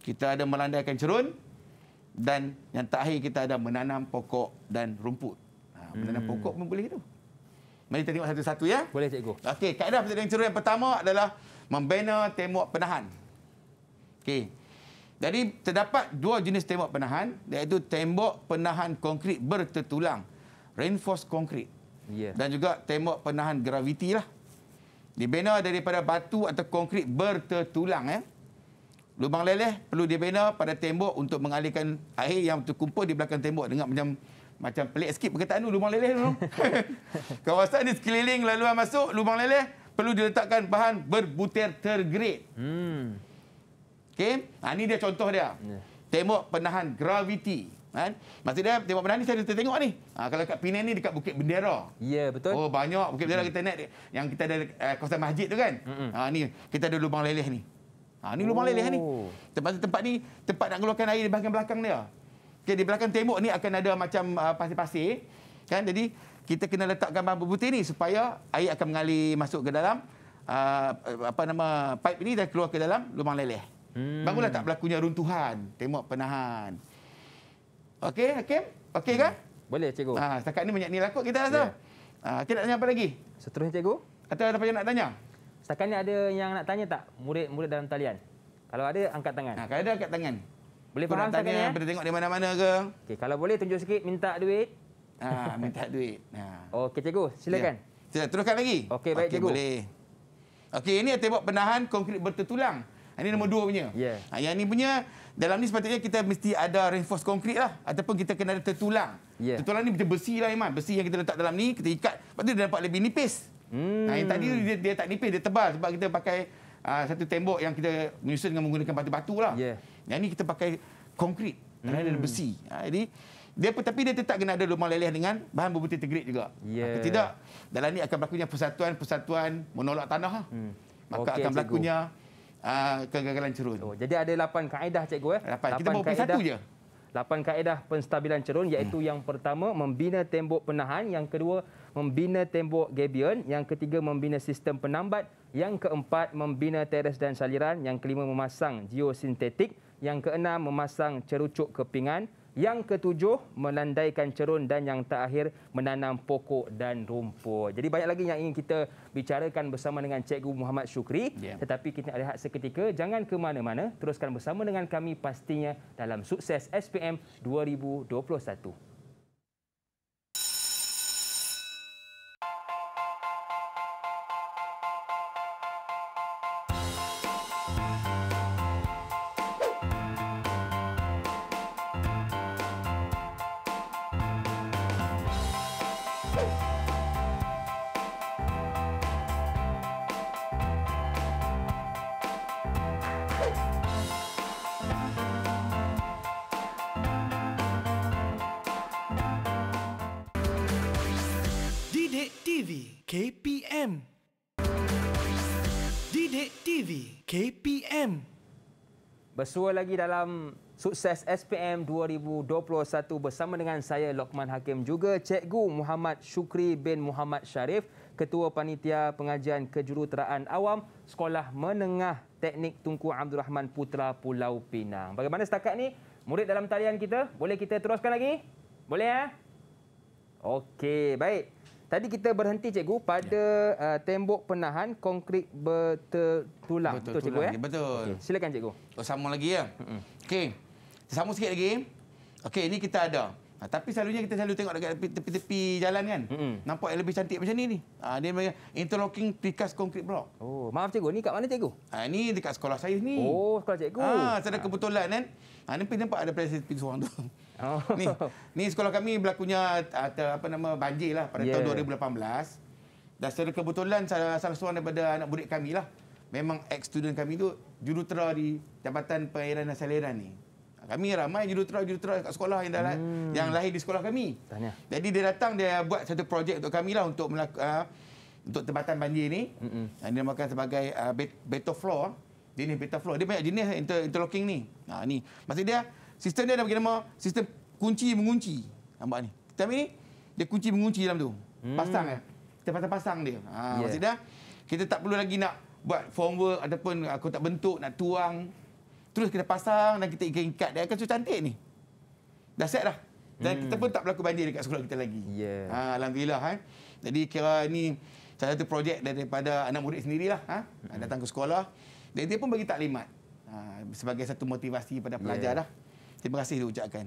Kita ada melandaikan cerun. Dan yang terakhir kita ada menanam pokok dan rumput. Ha, menanam hmm. pokok pun boleh tu. Mari kita tengok satu-satu ya. Boleh cikgu. Okey, kaedah pertandingan cerun yang pertama adalah membina tembok penahan. Okey. Jadi terdapat dua jenis tembok penahan iaitu tembok penahan konkrit bertetulang reinforced concrete yeah. dan juga tembok penahan graviti lah. Dibina daripada batu atau konkrit bertetulang ya. Eh. Lubang leleh perlu dibina pada tembok untuk mengalihkan air yang terkumpul di belakang tembok dengan macam macam pelik sikit perkataan tu lubang leleh tu. Kawasan ni sekeliling laluan masuk lubang leleh perlu diletakkan bahan berbutir tergrade. Hmm. Okey, ha, ini dia contoh dia. Yeah. Tembok penahan graviti. Kan? Maksud dia, tembok penahan ini saya dah tengok ni. Ha, kalau kat Penang ni dekat Bukit Bendera. Ya, yeah, betul. Oh, banyak Bukit Bendera mm. kita naik. Yang kita ada uh, kawasan masjid tu kan? Mm -hmm. ha, ni, kita ada lubang leleh ni. Ha, ini lubang oh. leleh ni. Oh. Tempat, tempat ni, tempat nak keluarkan air di bahagian belakang ni, Okay, di belakang tembok ni akan ada macam uh, pasir-pasir. kan? Jadi, kita kena letakkan bambu putih ni supaya air akan mengalir masuk ke dalam uh, apa nama pipe ini dan keluar ke dalam lubang leleh. Hmm. Barulah tak berlakunya runtuhan. tembok penahan. Okey, Hakim? Okey kan? Boleh, cikgu. Ha, setakat ini banyak nilai kot kita rasa. Ya. Yeah. Ha, nak tanya apa lagi? Seterusnya, cikgu. Atau ada apa yang nak tanya? Setakat ini ada yang nak tanya tak? Murid-murid dalam talian. Kalau ada, angkat tangan. Ha, kalau ada, angkat tangan. Boleh Kau faham setakat ini? Ya? tengok di mana-mana ke? Okay, kalau boleh, tunjuk sikit, minta duit. Ha, minta duit. Ha. Ah. Oh, Okey, cikgu. Silakan. Ya. Ya, teruskan lagi. Okey, baik, okay, cikgu. Boleh. Okey, ini tembok penahan konkrit bertertulang. Ah, ini nombor dua punya. Yeah. Ya. Yang ini punya, dalam ni sepatutnya kita mesti ada reinforce konkrit lah. Ataupun kita kena ada tertulang. Yeah. Tertulang ni macam besi lah, Iman. Besi yang kita letak dalam ni, kita ikat. Lepas tu dia dapat lebih nipis. Hmm. Nah, yang tadi dia, dia tak nipis, dia tebal. Sebab kita pakai uh, satu tembok yang kita menyusun dengan menggunakan batu-batu lah. Yeah. Yang ni kita pakai konkrit. Hmm. Dan ada besi. Ha, jadi, dia tapi dia tetap kena ada rumah leleh dengan bahan berbukti tegrit juga. Yeah. Kalau tidak, dalam ini akan berlakunya persatuan-persatuan menolak tanah. Lah. Hmm. Maka okay, akan berlakunya uh, kegagalan cerun. Oh, jadi ada lapan kaedah, Cikgu. Eh? Lapan. Kita bawa pilih satu je. Lapan kaedah penstabilan cerun iaitu hmm. yang pertama membina tembok penahan, yang kedua membina tembok gabion, yang ketiga membina sistem penambat, yang keempat membina teres dan saliran, yang kelima memasang geosintetik, yang keenam memasang cerucuk kepingan, yang ketujuh, menandaikan cerun dan yang terakhir, menanam pokok dan rumput. Jadi banyak lagi yang ingin kita bicarakan bersama dengan Cikgu Muhammad Syukri. Yeah. Tetapi kita nak lihat seketika, jangan ke mana-mana. Teruskan bersama dengan kami pastinya dalam sukses SPM 2021. bersua lagi dalam sukses SPM 2021 bersama dengan saya Lokman Hakim juga Cikgu Muhammad Shukri bin Muhammad Sharif Ketua Panitia Pengajian Kejuruteraan Awam Sekolah Menengah Teknik Tunku Abdul Rahman Putra Pulau Pinang. Bagaimana setakat ni? Murid dalam talian kita, boleh kita teruskan lagi? Boleh ya? Okey, baik. Tadi kita berhenti cikgu pada ya. uh, tembok penahan konkrit bertulang. Betul, eh? Betul cikgu ya? Betul. Okay. Silakan cikgu. Oh, sama lagi ya. Okey. Sama sikit lagi. Okey, ini kita ada. Ha, tapi selalunya kita selalu tengok dekat tepi-tepi jalan kan. Mm -hmm. Nampak yang lebih cantik macam ni ni. Ha, dia panggil interlocking precast concrete block. Oh, maaf cikgu, ni kat mana cikgu? Ha, ini dekat sekolah saya ni. Oh, sekolah cikgu. Ah, ha, sebab kebetulan kan. Ha, ni nampak ada presiden seorang tu. Oh. Ni, ni sekolah kami berlakunya uh, apa nama banjir lah pada yeah. tahun 2018. Dan secara kebetulan salah, salah seorang daripada anak murid kami lah. Memang ex student kami tu jurutera di Jabatan Pengairan dan Saliran ni. Kami ramai jurutera-jurutera kat sekolah yang, dah hmm. yang lahir di sekolah kami. Tanya. Jadi dia datang, dia buat satu projek untuk kami lah untuk melaku, uh, ah, untuk tempatan banjir ni. Mm-mm. Yang ah, dinamakan sebagai uh, bet- betofloor. Jenis floor Dia banyak jenis inter- interlocking ni. Ha, ni. Maksud dia, Sistem dia dah bagi nama sistem kunci mengunci. Nampak ni. Kita ni dia kunci mengunci dalam tu. Hmm. Pasang eh. Kita pasang pasang dia. Ha yeah. maksud dia kita tak perlu lagi nak buat formwork ataupun aku tak bentuk nak tuang. Terus kita pasang dan kita ikat-ikat dia akan cantik ni. Dah set dah. Dan hmm. kita pun tak berlaku banjir dekat sekolah kita lagi. Yeah. Ha, Alhamdulillah. Ha. Jadi kira ni salah satu projek daripada anak murid sendirilah. Ha. Mm-hmm. Datang ke sekolah. Dan dia pun bagi taklimat. Ha, sebagai satu motivasi pada pelajar yeah. dah. Terima kasih dia ucapkan.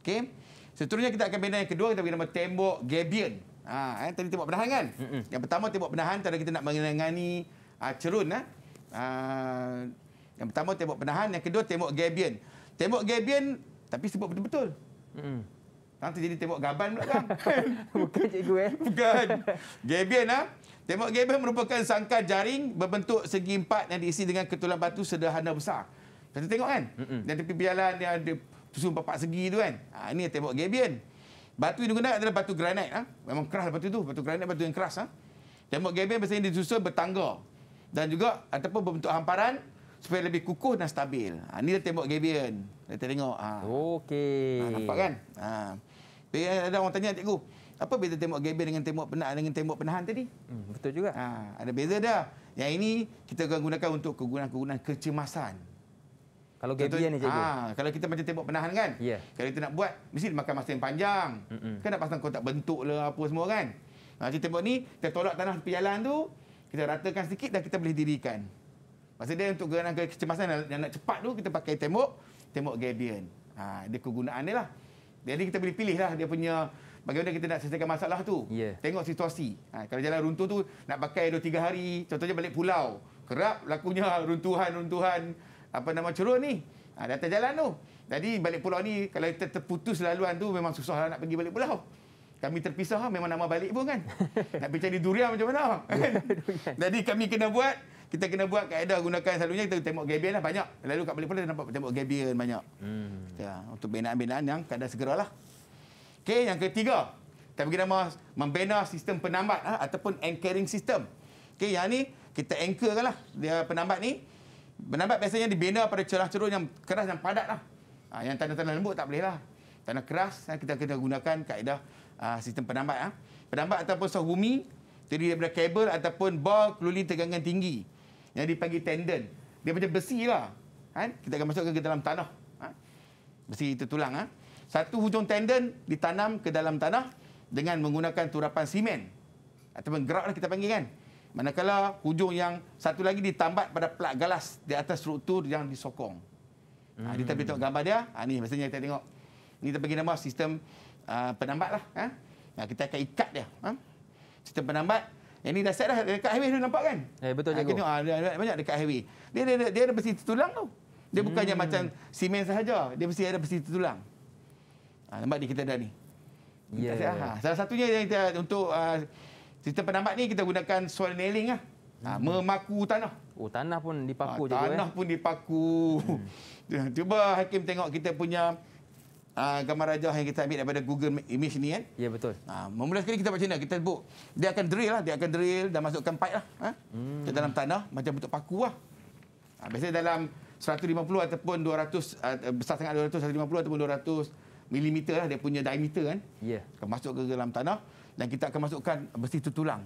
okay? Seterusnya kita akan bina yang kedua. Kita bagi nama tembok Gabion. Ha, eh, tadi tembok penahan kan? Mm-mm. Yang pertama tembok penahan. Tadi kita nak menangani uh, ha, cerun. Eh? Uh, yang pertama tembok penahan. Yang kedua tembok Gabion. Tembok Gabion tapi sebut betul-betul. Mm. Nanti jadi tembok gaban pula kan? Bukan cikgu eh. Bukan. Gabion lah. Tembok Gabion merupakan sangka jaring berbentuk segi empat yang diisi dengan ketulan batu sederhana besar. Kita tengok kan? Mm-mm. Dia tepi jalan, dia ada susun empat segi tu kan? Ha, ini tembok Gabion. Batu yang digunakan adalah batu granit. Ha? Memang keras batu tu. Batu granit, batu yang keras. Ha? Tembok Gabion biasanya disusun bertangga. Dan juga ataupun berbentuk hamparan supaya lebih kukuh dan stabil. Ha, ini tembok Gabion. Kita tengok. Ha. Okey. Ha, nampak kan? Ha. Tapi ada orang tanya cikgu, apa beza tembok gabion dengan tembok penahan dengan tembok penahan tadi? Hmm, betul juga. Ha, ada beza dah. Yang ini kita akan gunakan untuk kegunaan-kegunaan kecemasan. Kalau Gabby ni cikgu. Ah, kalau kita macam tembok penahan kan. Yeah. Kalau kita nak buat, mesti makan masa yang panjang. Mm -mm. Kan nak pasang kotak bentuk lah apa semua kan. Ah, macam tembok ni, kita tolak tanah tepi jalan tu. Kita ratakan sedikit dan kita boleh dirikan. Maksudnya untuk gerangan kecemasan yang nak cepat tu, kita pakai tembok. Tembok Gabion. Ha, ah, dia kegunaan dia lah. Jadi kita boleh pilih lah dia punya bagaimana kita nak selesaikan masalah tu. Yeah. Tengok situasi. Ha, kalau jalan runtuh tu, nak pakai 2-3 hari. Contohnya balik pulau. Kerap lakunya runtuhan-runtuhan apa nama cerun ni. Ha, di atas tu. Jadi balik pulau ni kalau kita terputus laluan tu memang susah lah nak pergi balik pulau. Kami terpisah memang nama balik pun kan. Nak pergi cari durian macam mana. Jadi kami kena buat kita kena buat kaedah gunakan selalunya kita tembok gabion lah banyak. Lalu kat balik pulau nampak tembok gabion banyak. Hmm. Ya, untuk binaan-binaan yang segera lah. okay yang ketiga. Kita bagi nama membina sistem penambat ha, ataupun anchoring system. okay, yang ni kita kan lah dia penambat ni Menambat biasanya dibina pada cerah celah yang keras dan padat lah. Ha, yang tanah-tanah lembut tak bolehlah Tanah keras ah, kita kena gunakan kaedah uh, sistem penambat. Uh. Penambat ataupun soh bumi terdiri daripada kabel ataupun bar keluli tegangan tinggi. Yang dipanggil tendon. Dia macam besi lah. Ha, kita akan masukkan ke dalam tanah. Ha, besi itu tulang. Ha. Satu hujung tendon ditanam ke dalam tanah dengan menggunakan turapan simen. Ataupun gerak lah kita panggil kan. Manakala hujung yang satu lagi ditambat pada plat galas di atas struktur yang disokong. Ha, hmm. Ha, kita pergi tengok gambar dia. Ha, ni maksudnya kita tengok. Ini kita pergi nama sistem uh, penambat lah. Ha? ha? kita akan ikat dia. Ha? Sistem penambat. Yang ni dah set dah dekat highway tu nampak kan? Eh, betul ha, tengok, ha, dia, banyak dekat highway. Dia, dia, dia, dia ada besi tertulang tu. Dia hmm. bukannya macam simen sahaja. Dia mesti ada besi tertulang. Ha, nampak ni kita dah ni. Yeah. Ya. Ha, salah satunya yang kita untuk uh, Sistem penambat ni kita gunakan soil nailing lah. Ha, hmm. memaku tanah. Oh, tanah pun dipaku ha, juga. Eh? Tanah eh. pun dipaku. Hmm. Cuba Hakim tengok kita punya uh, gambar rajah yang kita ambil daripada Google Image ni kan. Eh? Ya, betul. Ha, memulai sekali kita macam mana? Lah. Kita sebut. Dia akan drill lah. Dia akan drill dan masukkan pipe lah. Eh? Hmm. Ke dalam tanah macam bentuk paku lah. Ha, biasanya dalam 150 ataupun 200, uh, ha, besar sangat 200, 150 ataupun 200 milimeter lah dia punya diameter kan. Ya. Yeah. Masuk ke dalam tanah dan kita akan masukkan besi tu tulang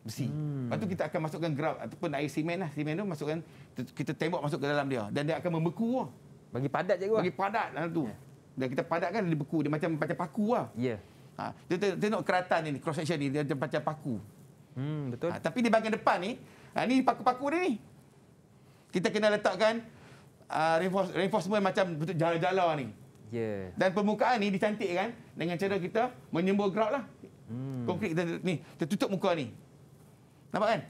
besi. Hmm. Lepas tu kita akan masukkan grab ataupun air simen lah. Simen tu masukkan kita tembok masuk ke dalam dia dan dia akan membeku lah. Bagi padat cikgu. Bagi padat lah tu. Yeah. Dan kita padatkan dia beku. Dia macam macam paku lah. Yeah. Ha, dia tengok, tengok keratan ni, cross section ni. Dia macam macam paku. Hmm, betul. Ha, tapi di bahagian depan ni, ha, ni paku-paku dia ni. Kita kena letakkan uh, reinforce, reinforcement macam bentuk jala-jala ni. Yeah. Dan permukaan ni dicantik kan dengan cara kita menyembur grout lah. Hmm. Konkrit kita ni, kita tutup muka ni. Nampak kan?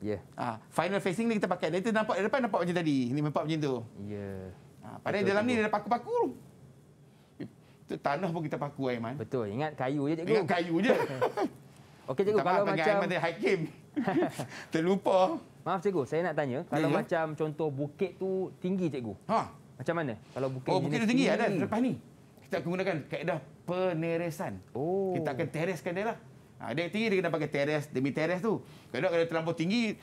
Yeah. Ha, final facing ni kita pakai. Dia tu nampak, dia depan nampak macam tadi. Ini nampak macam tu. Yeah. Ha, padahal dalam ni ada dah paku-paku. Itu tanah pun kita paku, Aiman. Betul. Ingat kayu je, cikgu. Ingat kayu je. Okey, cikgu. Kita kalau macam... Aiman tadi high Terlupa. Maaf, cikgu. Saya nak tanya. Kalau yeah, ya. macam contoh bukit tu tinggi, cikgu. Ha. Macam mana? Kalau bukit oh, bukit tinggi, ada lepas ni. Kita akan gunakan kaedah peneresan. Oh. Kita akan tereskan dia lah. Ha, dia tinggi, dia kena pakai teres, demi teres tu. Kadang-kadang kalau terlampau tinggi,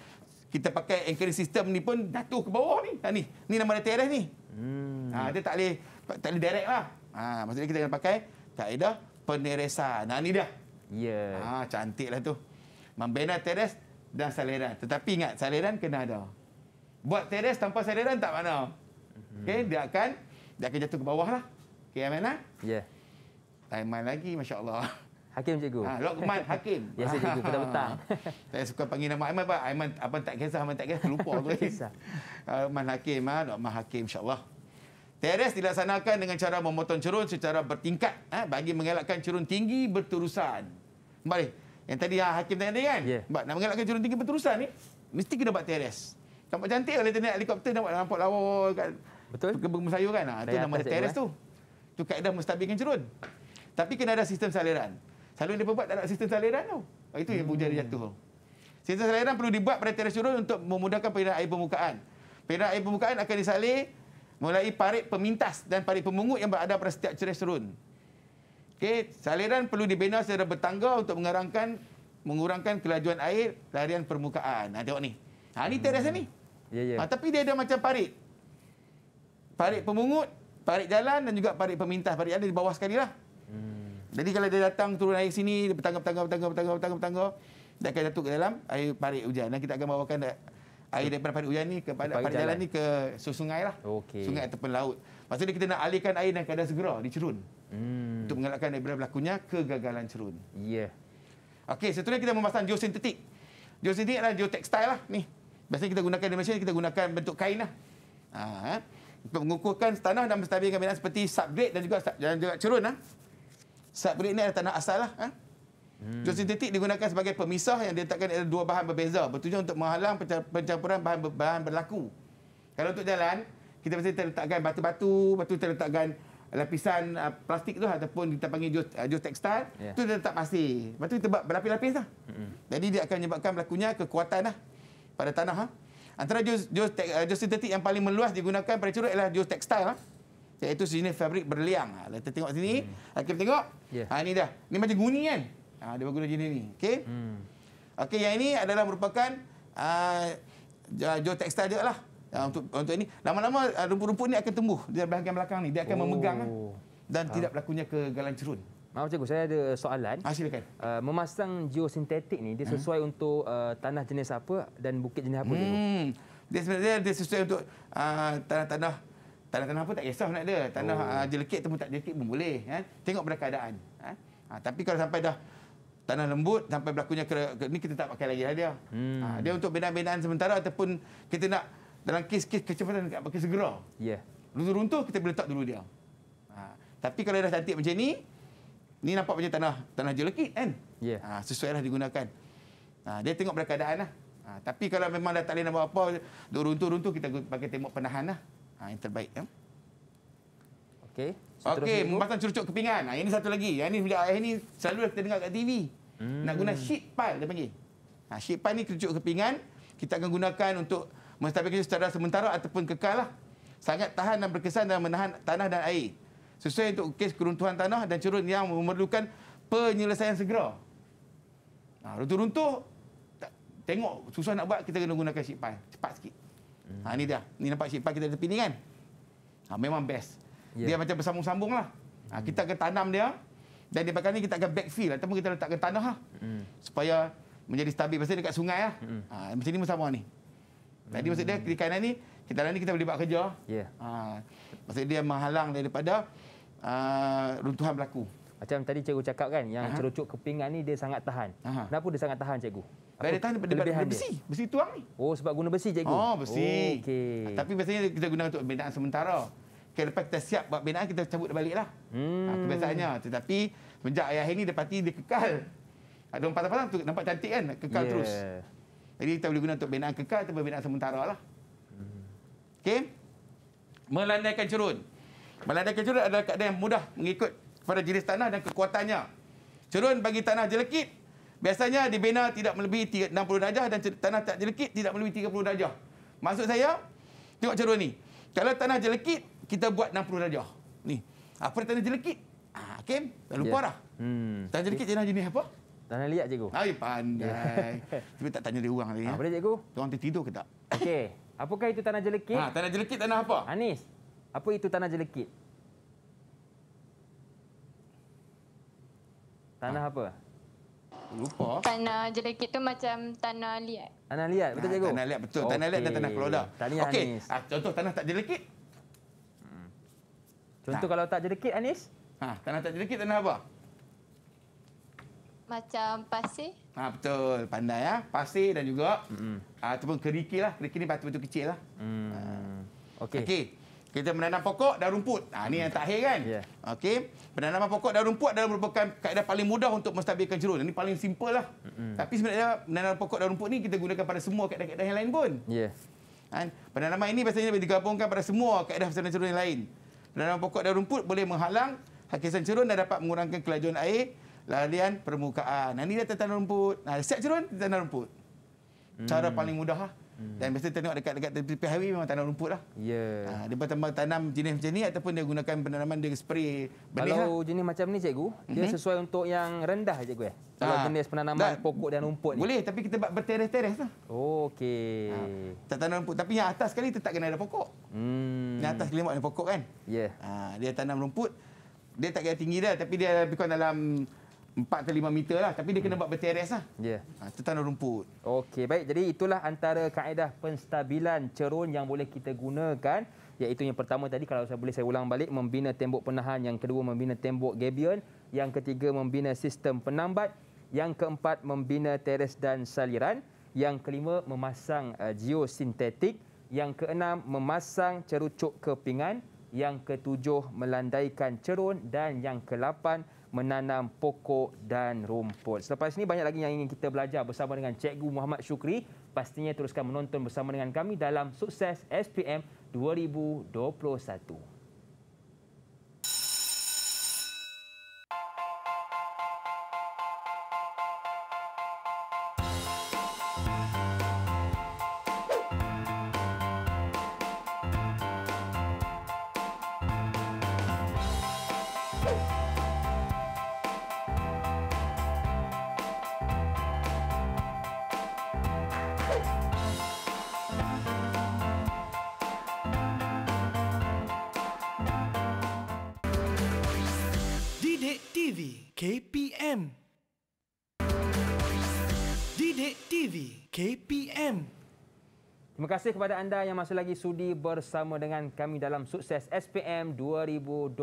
kita pakai anchor system ni pun jatuh ke bawah ni. Ha, ni. ni nama dia teres ni. Hmm. Ha, dia tak boleh, tak boleh direct lah. Ha, maksudnya kita kena pakai kaedah peneresan. Nah, ha, ni dia. Yeah. Ya. Ha, cantik lah tu. Membina teres dan saliran. Tetapi ingat, saliran kena ada. Buat teres tanpa saliran tak mana. Mhm. Okey, dia akan dia akan jatuh ke bawah lah. Okey, Aman lah. Ha? Ya. Yeah. Taiman lagi, Masya Allah. Hakim cikgu. Ha, Lokman Hakim. ya, saya cikgu. Petang-petang. Saya suka panggil nama Aiman, Pak. Aiman, Apa tak kisah, Aiman tak kisah. Terlupa Tak kisah. Lokman Hakim, ha. Lokman Hakim, Masya Allah. Teres dilaksanakan dengan cara memotong cerun secara bertingkat ha, bagi mengelakkan cerun tinggi berterusan. Kembali. Yang tadi ha, Hakim tanya tadi kan? Ya. Yeah. Nak mengelakkan cerun tinggi berterusan ni, mesti kena buat teres. Nampak cantik kalau kita naik helikopter nampak nampak lawa kat Betul. Kebun sayur kan. Ah, tu nama dia teres tu. Tu kaedah mustabikkan cerun. Tapi kena ada sistem saliran. Selalu dia buat tak ada sistem saliran tu. Oh, itu yang bujang hmm. dia jatuh. Sistem saliran perlu dibuat pada teres cerun untuk memudahkan peredaran air permukaan. Peredaran air permukaan akan disalir melalui parit pemintas dan parit pemungut yang berada pada setiap teres cerun. Okey, saliran perlu dibina secara bertangga untuk mengurangkan, mengurangkan kelajuan air larian permukaan. Ha, tengok ni. Ha, ni teras ni. Ya, ya. Ha, tapi dia ada macam parit. Parit pemungut, parit jalan dan juga parit pemintas. Parit ada di bawah sekali lah. Hmm. Jadi kalau dia datang turun air sini, dia bertangga, bertangga, bertangga, bertangga, bertangga, bertangga. Dia akan jatuh ke dalam air parit hujan. Dan kita akan bawakan air daripada parit hujan ni ke parit, parit, jalan. jalan ni ke sungai lah. Okay. Sungai ataupun laut. Maksudnya kita nak alihkan air dan kadar segera di cerun. Hmm. Untuk mengelakkan daripada berlakunya kegagalan cerun. Ya. Yeah. Okey, seterusnya kita memasang geosintetik. Geosintetik adalah geotekstil lah ni. Biasanya kita gunakan di Malaysia, kita gunakan bentuk kain lah. Ha, ha. untuk mengukuhkan tanah dan menstabilkan bina seperti subgrade dan juga, dan juga cerun. lah. Subgrade ni adalah tanah asal lah. Ha. Hmm. sintetik digunakan sebagai pemisah yang diletakkan ada dua bahan berbeza. Bertujuan untuk menghalang pencampuran bahan, bahan berlaku. Kalau untuk jalan, kita mesti terletakkan batu-batu, batu terletakkan lapisan uh, plastik tu ataupun kita panggil jus, uh, jus tekstil yeah. tu dia tak pasti. Lepas tu kita buat berlapis-lapis lah. Mm-hmm. Jadi dia akan menyebabkan berlakunya kekuatan lah pada tanah. Ha? Antara jus, jus, te, eh, sintetik yang paling meluas digunakan pada curut ialah jus tekstil. Ha? Iaitu sini fabrik berliang. Ha? Kita tengok sini. Hmm. Hakim tengok. Yeah. Ha, ini dah. ni macam guni kan? Ha, dia berguna jenis ini. Okey. Hmm. Okey, yang ini adalah merupakan uh, jus tekstil juga lah. Ah, untuk, untuk ini. Lama-lama ah, rumput-rumput ini akan tumbuh di bahagian belakang ni. Dia akan oh. memegang. Ha? Dan ha. tidak berlakunya kegalan cerun. Maaf cikgu, saya ada eh, soalan. Ah, silakan. Uh, memasang geosintetik ni, dia hmm. sesuai hmm. untuk uh, tanah jenis apa dan bukit jenis apa hmm. cikgu? Dia sebenarnya dia sesuai untuk ah, tanah-tanah. Uh, Tanah-tanah apa? tak kisah nak dia. Tanah oh. uh, jelekit pun tak jelekit pun boleh. Ya? Tengok pada keadaan. Ha? Ha, tapi kalau sampai dah tanah lembut, sampai berlakunya kera, kera, ni kita tak pakai lagi lah dia. Hmm. Ha, dia untuk bedaan-bedaan sementara ataupun kita nak dalam kes-kes kecepatan nak pakai segera. Yeah. Runtuh-runtuh kita boleh letak dulu dia. tapi kalau dah cantik macam ni, ni nampak macam tanah tanah jelekit kan yeah. ha, sesuai lah digunakan ha, dia tengok pada keadaan lah ha, tapi kalau memang dah tak boleh nak buat apa duk runtuh-runtuh kita pakai tembok penahan lah ha, yang terbaik ya? Okey. Okey, pembatasan curucuk kepingan. Ha, ini satu lagi. Yang ini sejak eh, air ini selalu kita dengar kat TV. Hmm. Nak guna sheet pile dia panggil. Ha, sheet pile ni curucuk kepingan. Kita akan gunakan untuk menstabilkan secara sementara ataupun kekal lah. Sangat tahan dan berkesan dalam menahan tanah dan air sesuai untuk kes keruntuhan tanah dan cerun yang memerlukan penyelesaian segera. Ha, runtuh-runtuh, tengok susah nak buat, kita kena gunakan sheet pile. Cepat sikit. Hmm. Ha, ini dia. Ni nampak sheet pile kita tepi ni kan? Ha, memang best. Yeah. Dia macam bersambung-sambung lah. Ha, kita akan tanam dia dan di belakang ni kita akan backfill ataupun kita letakkan tanah lah. Mm. Supaya menjadi stabil. Pasal dekat sungai lah. Mm. Ha, macam ni bersama ni. Tadi mm. maksud dia di kanan ni, kita dalam ni kita boleh buat kerja. Yeah. Ha, maksud dia menghalang daripada Ah, runtuhan berlaku. Macam tadi cikgu cakap kan, yang cerucuk kepingan ni dia sangat tahan. Aha. Kenapa dia sangat tahan cikgu? Apa dia tahan daripada, daripada, daripada besi. Besi tuang ni. Oh, sebab guna besi cikgu? Oh, besi. Oh, okay. Tapi biasanya kita guna untuk bendaan sementara. Okay, lepas kita siap buat pembinaan, kita cabut balik lah. Ah, hmm. Kebiasaannya. Tetapi, menjak ayah ini, dapat dia kekal. Ada orang patah-patah tu, nampak cantik kan? Kekal yeah. terus. Jadi, kita boleh guna untuk bendaan kekal atau bendaan sementara lah. Hmm. Okay? Melandaikan cerun. Malah ada cerun adalah keadaan yang mudah mengikut pada jenis tanah dan kekuatannya. Cerun bagi tanah jelekit, biasanya dibina tidak melebihi 60 darjah dan tanah tak jelekit tidak melebihi 30 darjah. Maksud saya, tengok cerun ni. Kalau tanah jelekit, kita buat 60 darjah. Ni. Apa tanah jelekit? Ah, Hakim, dah lupa yeah. dah. Hmm. Tanah jelekit jenis jenis apa? Tanah liat, cikgu. Ay, pandai. Tapi tak tanya dia orang. Ya. Apa dia, cikgu? Orang tertidur ke tak? Okey. Apakah itu tanah jelekit? Ha, tanah jelekit tanah apa? Anis. Apa itu tanah jelekit? Tanah apa? Lupa. Tanah jelekit tu macam tanah liat. Tanah liat, betul ah, cikgu? Tanah liat, betul. Tanah liat dan tanah keloda. Tanah okay. Anis. Ha, contoh tanah tak jelekit. Hmm. Contoh tak. kalau tak jelekit, Anis. Ha, tanah tak jelekit, tanah apa? Macam pasir. Ha, betul. Pandai. Ya. Pasir dan juga. Hmm. ataupun kerikil lah. Kerikil ni batu-batu kecil lah. Hmm. Ha. Okay. Kita menanam pokok dan rumput. Ha, ini yang terakhir kan? Yeah. Okey. Penanaman pokok dan rumput adalah merupakan kaedah paling mudah untuk menstabilkan jerun. Ini paling simple lah. Mm -hmm. Tapi sebenarnya penanaman pokok dan rumput ni kita gunakan pada semua kaedah-kaedah yang lain pun. Yeah. Ha, penanaman ini biasanya boleh digabungkan pada semua kaedah pesanan jerun yang lain. Penanaman pokok dan rumput boleh menghalang hakisan jerun dan dapat mengurangkan kelajuan air larian permukaan. Ini dia tanam rumput. Nah, siap jerun, tanam rumput. Cara mm. paling mudah lah. Hmm. Dan biasa tengok dekat dekat tepi highway memang tanam rumput lah. Ya. Yeah. Ha, dia pun tambah tanam jenis macam ni ataupun dia gunakan penanaman dengan spray benih Kalau lah. jenis macam ni cikgu, mm-hmm. dia mhm. sesuai untuk yang rendah cikgu eh? Kalau ah. jenis penanaman tak. pokok dan rumput ni. Boleh, tapi kita buat berteres-teres lah. Okey. Ha. Tak tanam rumput. Tapi yang atas sekali tetap kena ada pokok. Hmm. Yang atas kelima ada pokok kan? Ya. Yeah. Ha, dia tanam rumput. Dia tak kira tinggi dah, tapi dia lebih kurang dalam 4 ke 5 meter lah tapi dia kena buat berteres lah. Ya. Yeah. Ha, tertanam rumput. Okey baik jadi itulah antara kaedah penstabilan cerun yang boleh kita gunakan iaitu yang pertama tadi kalau saya boleh saya ulang balik membina tembok penahan yang kedua membina tembok gabion yang ketiga membina sistem penambat yang keempat membina teres dan saliran yang kelima memasang uh, geosintetik yang keenam memasang cerucuk kepingan yang ketujuh melandaikan cerun dan yang kelapan menanam pokok dan rumput. Selepas ini banyak lagi yang ingin kita belajar bersama dengan Cikgu Muhammad Shukri. Pastinya teruskan menonton bersama dengan kami dalam sukses SPM 2021. kasih kepada anda yang masih lagi sudi bersama dengan kami dalam sukses SPM 2021.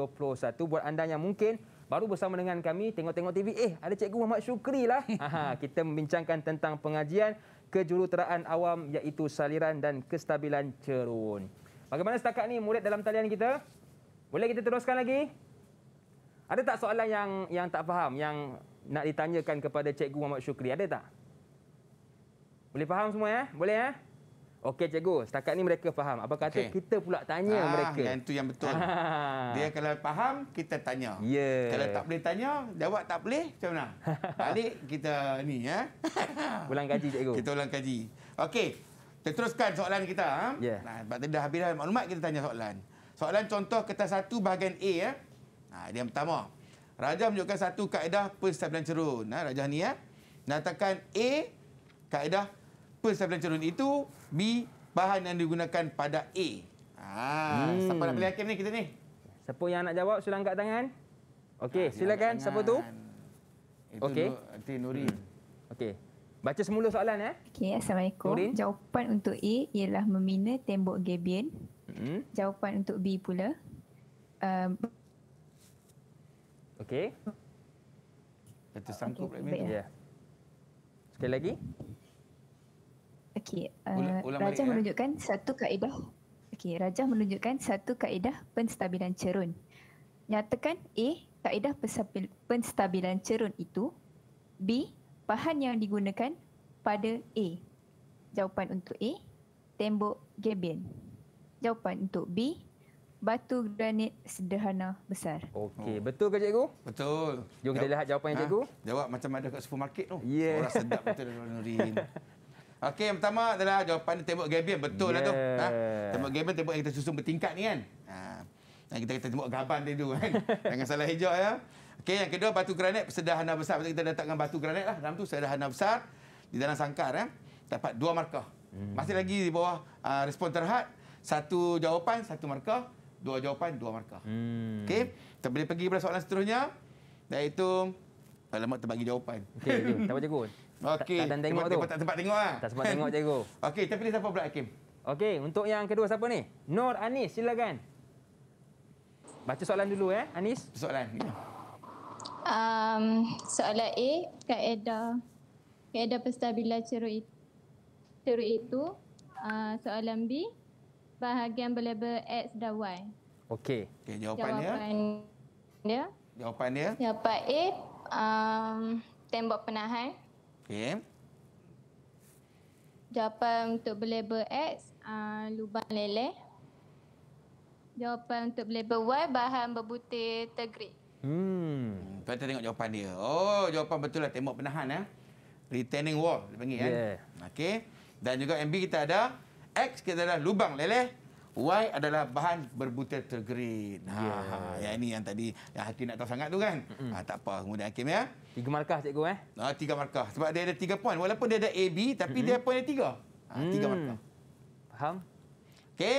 Buat anda yang mungkin baru bersama dengan kami, tengok-tengok TV, eh ada Cikgu Muhammad Syukri lah. Aha, kita membincangkan tentang pengajian kejuruteraan awam iaitu saliran dan kestabilan cerun. Bagaimana setakat ni murid dalam talian kita? Boleh kita teruskan lagi? Ada tak soalan yang yang tak faham yang nak ditanyakan kepada Cikgu Muhammad Syukri? Ada tak? Boleh faham semua ya? Boleh ya? Okey cikgu, setakat ni mereka faham. Apa kata okay. kita pula tanya ah, mereka. Yang itu yang betul. Dia kalau faham, kita tanya. Yeah. Kalau tak boleh tanya, jawab tak boleh, macam mana? Balik kita ni. ya. Eh? ulang kaji cikgu. Kita ulang kaji. Okey, kita teruskan soalan kita. Ha? Yeah. Nah, sebab tadi dah habis dah maklumat, kita tanya soalan. Soalan contoh kertas satu bahagian A. Ya? Nah, dia yang pertama. Raja menunjukkan satu kaedah penstabilan cerun. Ha? Raja ni ya. Nyatakan A, kaedah pensafilan calon itu B bahan yang digunakan pada A. Ha, hmm. siapa nak pilih hakim ni kita ni? Siapa yang nak jawab sila angkat tangan. Okey, ah, silakan siapa tu? Okey. Itu Nurin. Hmm. Okey. Baca semula soalan eh. Okey, assalamualaikum. Nurin. Jawapan untuk A ialah membina tembok gabion. Hmm. Jawapan untuk B pula um, Okey. Kita sangkut okay, lagi. Ya. Sekali lagi. Okey, uh, Rajah ya. menunjukkan satu kaedah. Okey, Raja menunjukkan satu kaedah penstabilan cerun. Nyatakan A, kaedah penstabilan cerun itu. B, bahan yang digunakan pada A. Jawapan untuk A, tembok gabion. Jawapan untuk B, batu granit sederhana besar. Okey, oh. betul ke cikgu? Betul. Jom kita Jawab. lihat jawapan ha? cikgu. Jawab macam ada kat supermarket tu. Yeah. Orang sedap betul dalam Okey, yang pertama adalah jawapan tembok gabion. Betul yeah. lah tu. Ha? Tembok gabion, tembok yang kita susun bertingkat ni kan. Ha. Kita kata tembok gaban tadi tu kan. Jangan salah hijau ya. Okey, yang kedua batu granit sederhana besar. Maksudnya kita letakkan batu granit lah dalam tu sederhana besar. Di dalam sangkar ya. Dapat dua markah. Hmm. Masih lagi di bawah uh, respon terhad. Satu jawapan, satu markah. Dua jawapan, dua markah. Hmm. Okey. Kita boleh pergi kepada soalan seterusnya. Iaitu, alamak terbagi jawapan. Okey, okay. tak apa cikgu. Okey. Tak, tak tengok tu. Tak sempat tengok lah. Tak sempat tengok cikgu. Okey, kita pilih siapa pula Hakim? Okey, untuk yang kedua siapa ni? Nur Anis, silakan. Baca soalan dulu eh, Anis. Soalan. Ya. Um, soalan A, kaedah. Kaedah pestabila ceruk itu. Ceruk itu. Uh, soalan B, bahagian berlabel X dan Y. Okey. Okay, jawapan, jawapan dia. dia. Jawapan dia. Jawapan A, um, tembok penahan. Okay. Jawapan untuk label X, uh, lubang leleh. Jawapan untuk label Y, bahan berbutir tergrik. Hmm, tuan tengok jawapan dia. Oh, jawapan betul lah tembok penahan ya. Eh? Retaining wall dipanggil kan. Okey. Dan juga MB kita ada X kita ada lubang leleh. Y adalah bahan berbutir tergerin. Ya, ya, ha, yeah. ha, yang ini yang tadi yang hati nak tahu sangat tu kan? Mm-hmm. Ha, tak apa, kemudian Hakim ya. Tiga markah cikgu eh? Ha, tiga markah. Sebab dia ada tiga poin. Walaupun dia ada A, B tapi mm-hmm. dia poinnya tiga. Ha, mm. Tiga hmm. markah. Faham? Okey.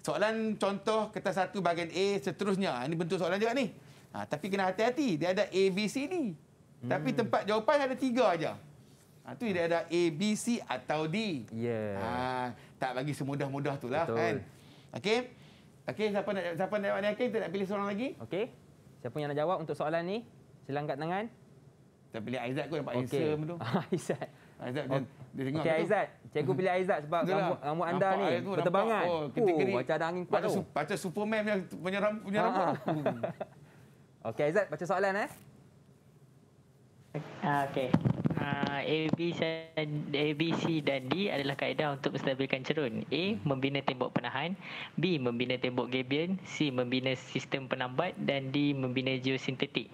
Soalan contoh kertas satu bahagian A seterusnya. Ha, ini bentuk soalan juga ni. Ha, tapi kena hati-hati. Dia ada A, B, C D. Mm. Tapi hmm. tempat jawapan ada tiga aja. Ha, tu dia ada A, B, C atau D. Yeah. Ha, tak bagi semudah-mudah tu lah kan. Okey. Okey, siapa nak siapa nak jawab ni? Okey, kita nak pilih seorang lagi. Okey. Siapa yang nak jawab untuk soalan ni? Silang kat tangan. Kita pilih Aizat kot nampak okay. handsome tu. Aizat. Aizat dia, dia tengok. Okey, Aizat. Cikgu pilih Aizat sebab rambut, lah. rambut anda ni tu, Nampak, oh, ketika oh, ni, macam ada angin kuat tu. Baca Superman punya, punya rambut. Punya rambut. Okey, Aizat. Baca soalan eh. Ah, okey. A B C dan D adalah kaedah untuk menstabilkan cerun. A hmm. membina tembok penahan, B membina tembok gabion, C membina sistem penambat dan D membina geosintetik.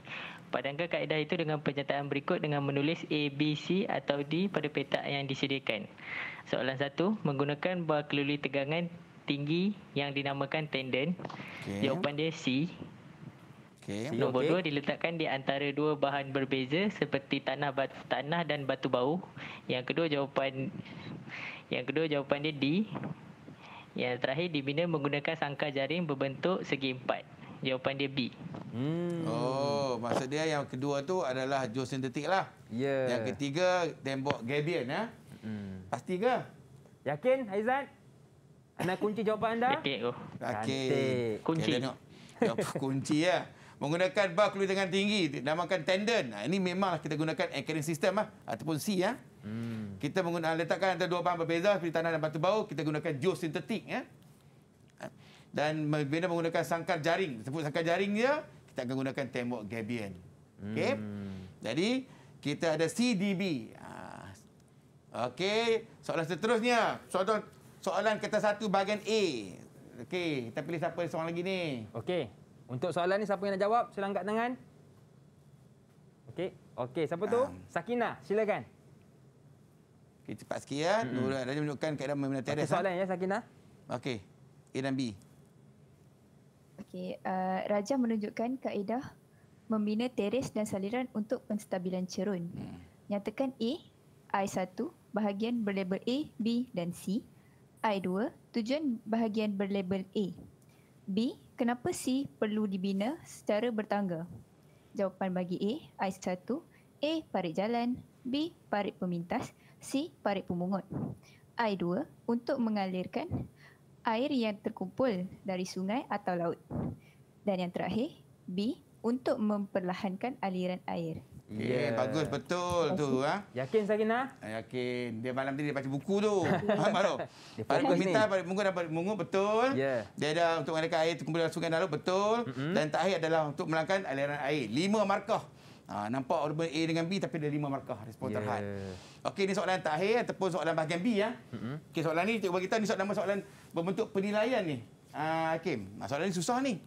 Padankan kaedah itu dengan pernyataan berikut dengan menulis A B C atau D pada petak yang disediakan. Soalan satu, menggunakan bar keluli tegangan tinggi yang dinamakan tendon. Okay. Jawapan dia C. Okay. Nombor okay. dua diletakkan di antara dua bahan berbeza seperti tanah batu tanah dan batu bau. Yang kedua jawapan yang kedua jawapan dia D. Yang terakhir dibina menggunakan sangkar jaring berbentuk segi empat. Jawapan dia B. Hmm. Oh, maksud dia yang kedua tu adalah geosintetik lah. Ya. Yeah. Yang ketiga tembok gabion ya. Hmm. Pasti ke? Yakin Haizat? Anak kunci jawapan anda? Yakin. Okey. Oh. Kunci. Okay, kunci ya menggunakan bar keluar dengan tinggi dinamakan tendon. Nah, ha, ini memanglah kita gunakan anchoring system lah, ataupun C ya. Hmm. Kita menggunakan letakkan antara dua bahan berbeza seperti tanah dan batu bau, kita gunakan sintetik, ya. Dan bila menggunakan sangkar jaring, sebut sangkar jaring dia, kita akan gunakan tembok gabion. Okey. Hmm. Jadi kita ada CDB. Okey, soalan seterusnya. Soalan soalan kertas satu bahagian A. Okey, kita pilih siapa seorang lagi ni? Okey. Untuk soalan ni siapa yang nak jawab? Sila angkat tangan. Okey. Okey, siapa tu? Ah. Sakina, silakan. Okey, cepat sikit ya. Hmm. Nur dah menunjukkan keadaan membina Teres. Okay, ha? soalan ha? ya, Sakina. Okey. A dan B. Okey, uh, Raja menunjukkan kaedah membina teres dan saliran untuk penstabilan cerun. Hmm. Nyatakan A, I1, bahagian berlabel A, B dan C. I2, tujuan bahagian berlabel A. B, kenapa C perlu dibina secara bertangga? Jawapan bagi A, AIS 1. A, parit jalan. B, parit pemintas. C, parit pemungut. I2, untuk mengalirkan air yang terkumpul dari sungai atau laut. Dan yang terakhir, B, untuk memperlahankan aliran air. Okay, yeah. bagus betul tu ha. Yakin Sakina? Eh, yakin. Dia malam tadi dia baca buku tu. Faham baru. Pada minta pada mungu dapat munggu betul. Yeah. Dia ada untuk mengalirkan air kumpulan dalam sungai Nalu betul mm -hmm. dan terakhir adalah untuk melangkan aliran air. Lima markah. Ha, nampak urban A dengan B tapi ada lima markah respon yeah. terhad. Okey ni soalan terakhir ataupun soalan bahagian B ya. Mm -hmm. Okey soalan ni cikgu bagi tahu ni soalan soalan berbentuk penilaian ni. Ah ha, Hakim, ah, soalan ni susah ni.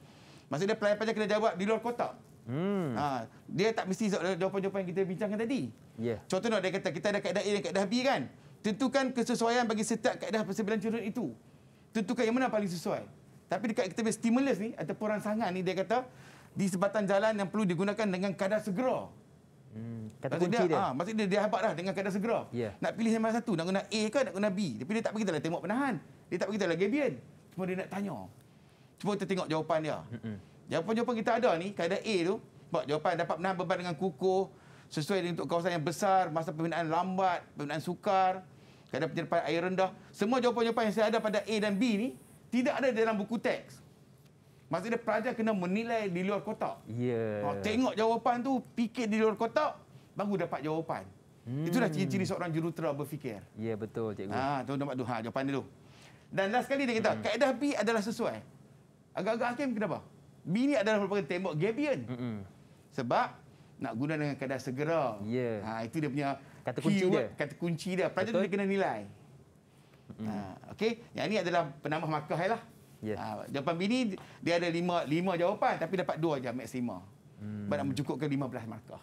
Maksud dia pelajar-pelajar kena jawab di luar kotak. Hmm. Ha, dia tak mesti jawapan-jawapan yang kita bincangkan tadi. Yeah. Contohnya, dia kata kita ada kaedah A dan kaedah B kan? Tentukan kesesuaian bagi setiap kaedah persembilan curun itu. Tentukan yang mana paling sesuai. Tapi dekat kita punya stimulus ni, ataupun rangsangan ni, dia kata di sebatan jalan yang perlu digunakan dengan kadar segera. Hmm. Kata maksud dia, dia. Ha, maksud dia, dia hebat dah dengan kadar segera. Yeah. Nak pilih yang mana satu, nak guna A ke nak guna B. Tapi dia tak beritahu lah tembok penahan. Dia tak beritahu lah Gabian. Cuma dia nak tanya. Cuma kita tengok jawapan dia. Mm-mm. Jawapan-jawapan kita ada ni, kaedah A tu, sebab jawapan dapat menahan beban dengan kukuh, sesuai dengan untuk kawasan yang besar, masa pembinaan lambat, pembinaan sukar, kaedah penyerapan air rendah. Semua jawapan-jawapan yang saya ada pada A dan B ni, tidak ada dalam buku teks. Maksudnya pelajar kena menilai di luar kotak. Yeah. Ha, tengok jawapan tu, fikir di luar kotak, baru dapat jawapan. Hmm. Itulah ciri-ciri seorang jurutera berfikir. Ya, yeah, betul, cikgu. Ha, tu nampak tu. Ha, jawapan dia tu. Dan last kali dia kata, hmm. kaedah B adalah sesuai. Agak-agak hakim kenapa? Bini adalah merupakan tembok gabion. Mm-hmm. Sebab nak guna dengan kadar segera. Yeah. Ha, itu dia punya kata kunci keyword, dia. Kata kunci dia. Pelajar tu dia kena nilai. Mm-hmm. Ha, Okey, yang ini adalah penambah markah lah. Yeah. Ha, jawapan bini dia ada lima, lima jawapan tapi dapat dua je maksima. Mm. Sebab nak mencukupkan lima belas markah.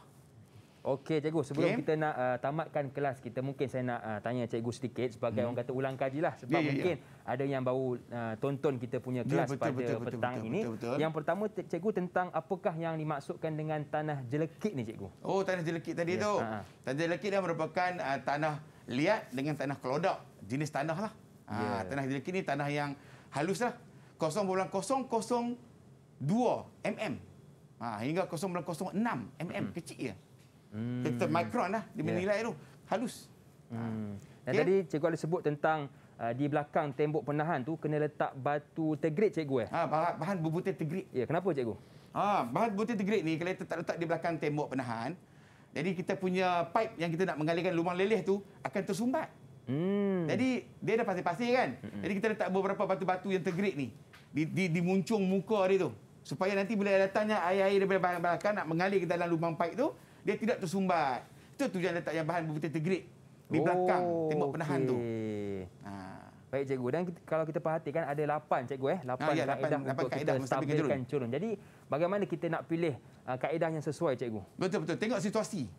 Okey cikgu sebelum okay. kita nak uh, tamatkan kelas kita mungkin saya nak uh, tanya cikgu sedikit sebagai hmm. orang kata ulang kajilah sebab yeah, ya, ya. mungkin yeah. ada yang baru uh, tonton kita punya ya, kelas yeah, betul, pada betul, petang betul, ini. Betul, betul, betul. Yang pertama cikgu tentang apakah yang dimaksudkan dengan tanah jelekit ni cikgu? Oh tanah jelekit tadi yes. tu. Ha, ha. Tanah jelekit dia merupakan uh, tanah liat dengan tanah kelodak jenis tanah lah. Yeah. Ha, tanah jelekit ni tanah yang halus lah. 0.002 mm. Ha, hingga 0.006 mm kecil je. Ya? Hmm. Kita hmm. mikron lah, dia yeah. Ya. nilai tu. Halus. Hmm. Ha. Dan tadi cikgu ada sebut tentang uh, di belakang tembok penahan tu kena letak batu tegrit cikgu eh? Ha, bahan bubutir tegrit. Ya, yeah, kenapa cikgu? Ha, bahan bubutir tegrit ni kalau kita tak letak di belakang tembok penahan, jadi kita punya pipe yang kita nak mengalirkan lubang leleh tu akan tersumbat. Hmm. Jadi dia dah pasti-pasti kan? Hmm. Jadi kita letak beberapa batu-batu yang tegrit ni di, di, di muncung muka dia tu. Supaya nanti bila datangnya air-air daripada belakang nak mengalir ke dalam lubang pipe tu, dia tidak tersumbat. Itu tujuan letak yang bahan berputar grid di belakang oh, tembok penahan okay. tu. Ha. Baik cikgu dan kita, kalau kita perhatikan ada lapan cikgu eh 8 ah, ya, kaedah 8, untuk 8 kaedah stabilkan curun. curun. Jadi bagaimana kita nak pilih uh, kaedah yang sesuai cikgu? Betul betul tengok situasi.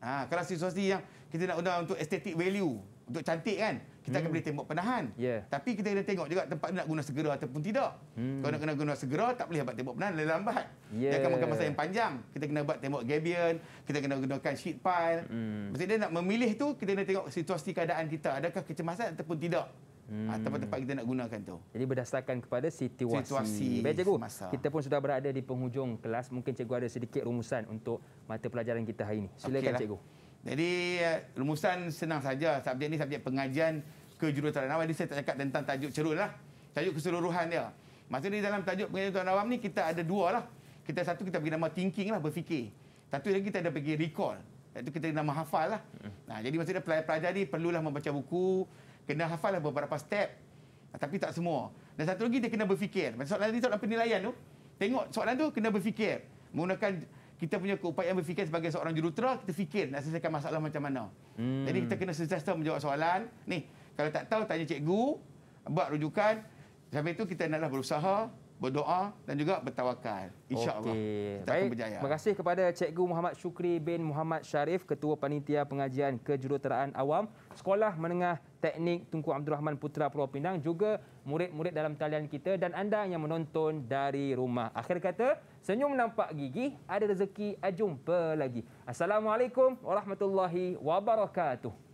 Ha, kalau situasi yang kita nak undang untuk estetik value untuk cantik kan kita hmm. akan boleh tembok penahan yeah. tapi kita kena tengok juga tempat nak guna segera ataupun tidak hmm. kalau nak kena guna segera tak boleh buat tembok penahan lambat yeah. dia ya. akan makan masa yang panjang kita kena buat tembok gabion kita kena gunakan sheet pile hmm. maksudnya nak memilih tu kita kena tengok situasi keadaan kita adakah kecemasan ataupun tidak Tempat-tempat hmm. kita nak gunakan tu. Jadi berdasarkan kepada situasi. situasi Baik cikgu, masa. kita pun sudah berada di penghujung kelas. Mungkin cikgu ada sedikit rumusan untuk mata pelajaran kita hari ini. Silakan okay lah. cikgu. Jadi eh, rumusan senang saja subjek ni subjek pengajian kejuruteraan awam ni saya tak cakap tentang tajuk cerun lah. Tajuk keseluruhan dia. Maksudnya dalam tajuk pengajian awam ni kita ada dua lah. Kita satu kita bagi nama thinking lah berfikir. Satu lagi kita ada bagi recall. Itu kita nama hafal lah. Nah, jadi maksudnya pelajar-pelajar ni perlulah membaca buku. Kena hafal lah beberapa step. Nah, tapi tak semua. Dan satu lagi dia kena berfikir. Maksudnya soalan ni soalan penilaian tu. Tengok soalan tu kena berfikir. Menggunakan kita punya keupayaan berfikir sebagai seorang jurutera, kita fikir nak selesaikan masalah macam mana. Hmm. Jadi kita kena sentiasa menjawab soalan. Ni, kalau tak tahu tanya cikgu, buat rujukan. Sampai itu kita naklah berusaha, berdoa dan juga bertawakal. InsyaAllah. Okay. Kita Baik. akan berjaya. Terima kasih kepada Cikgu Muhammad Syukri bin Muhammad Sharif, Ketua Panitia Pengajian Kejuruteraan Awam, Sekolah Menengah Teknik Tunku Abdul Rahman Putra Pulau Pinang, juga murid-murid dalam talian kita dan anda yang menonton dari rumah. Akhir kata, Senyum nampak gigi, ada rezeki, ah, jumpa lagi. Assalamualaikum warahmatullahi wabarakatuh.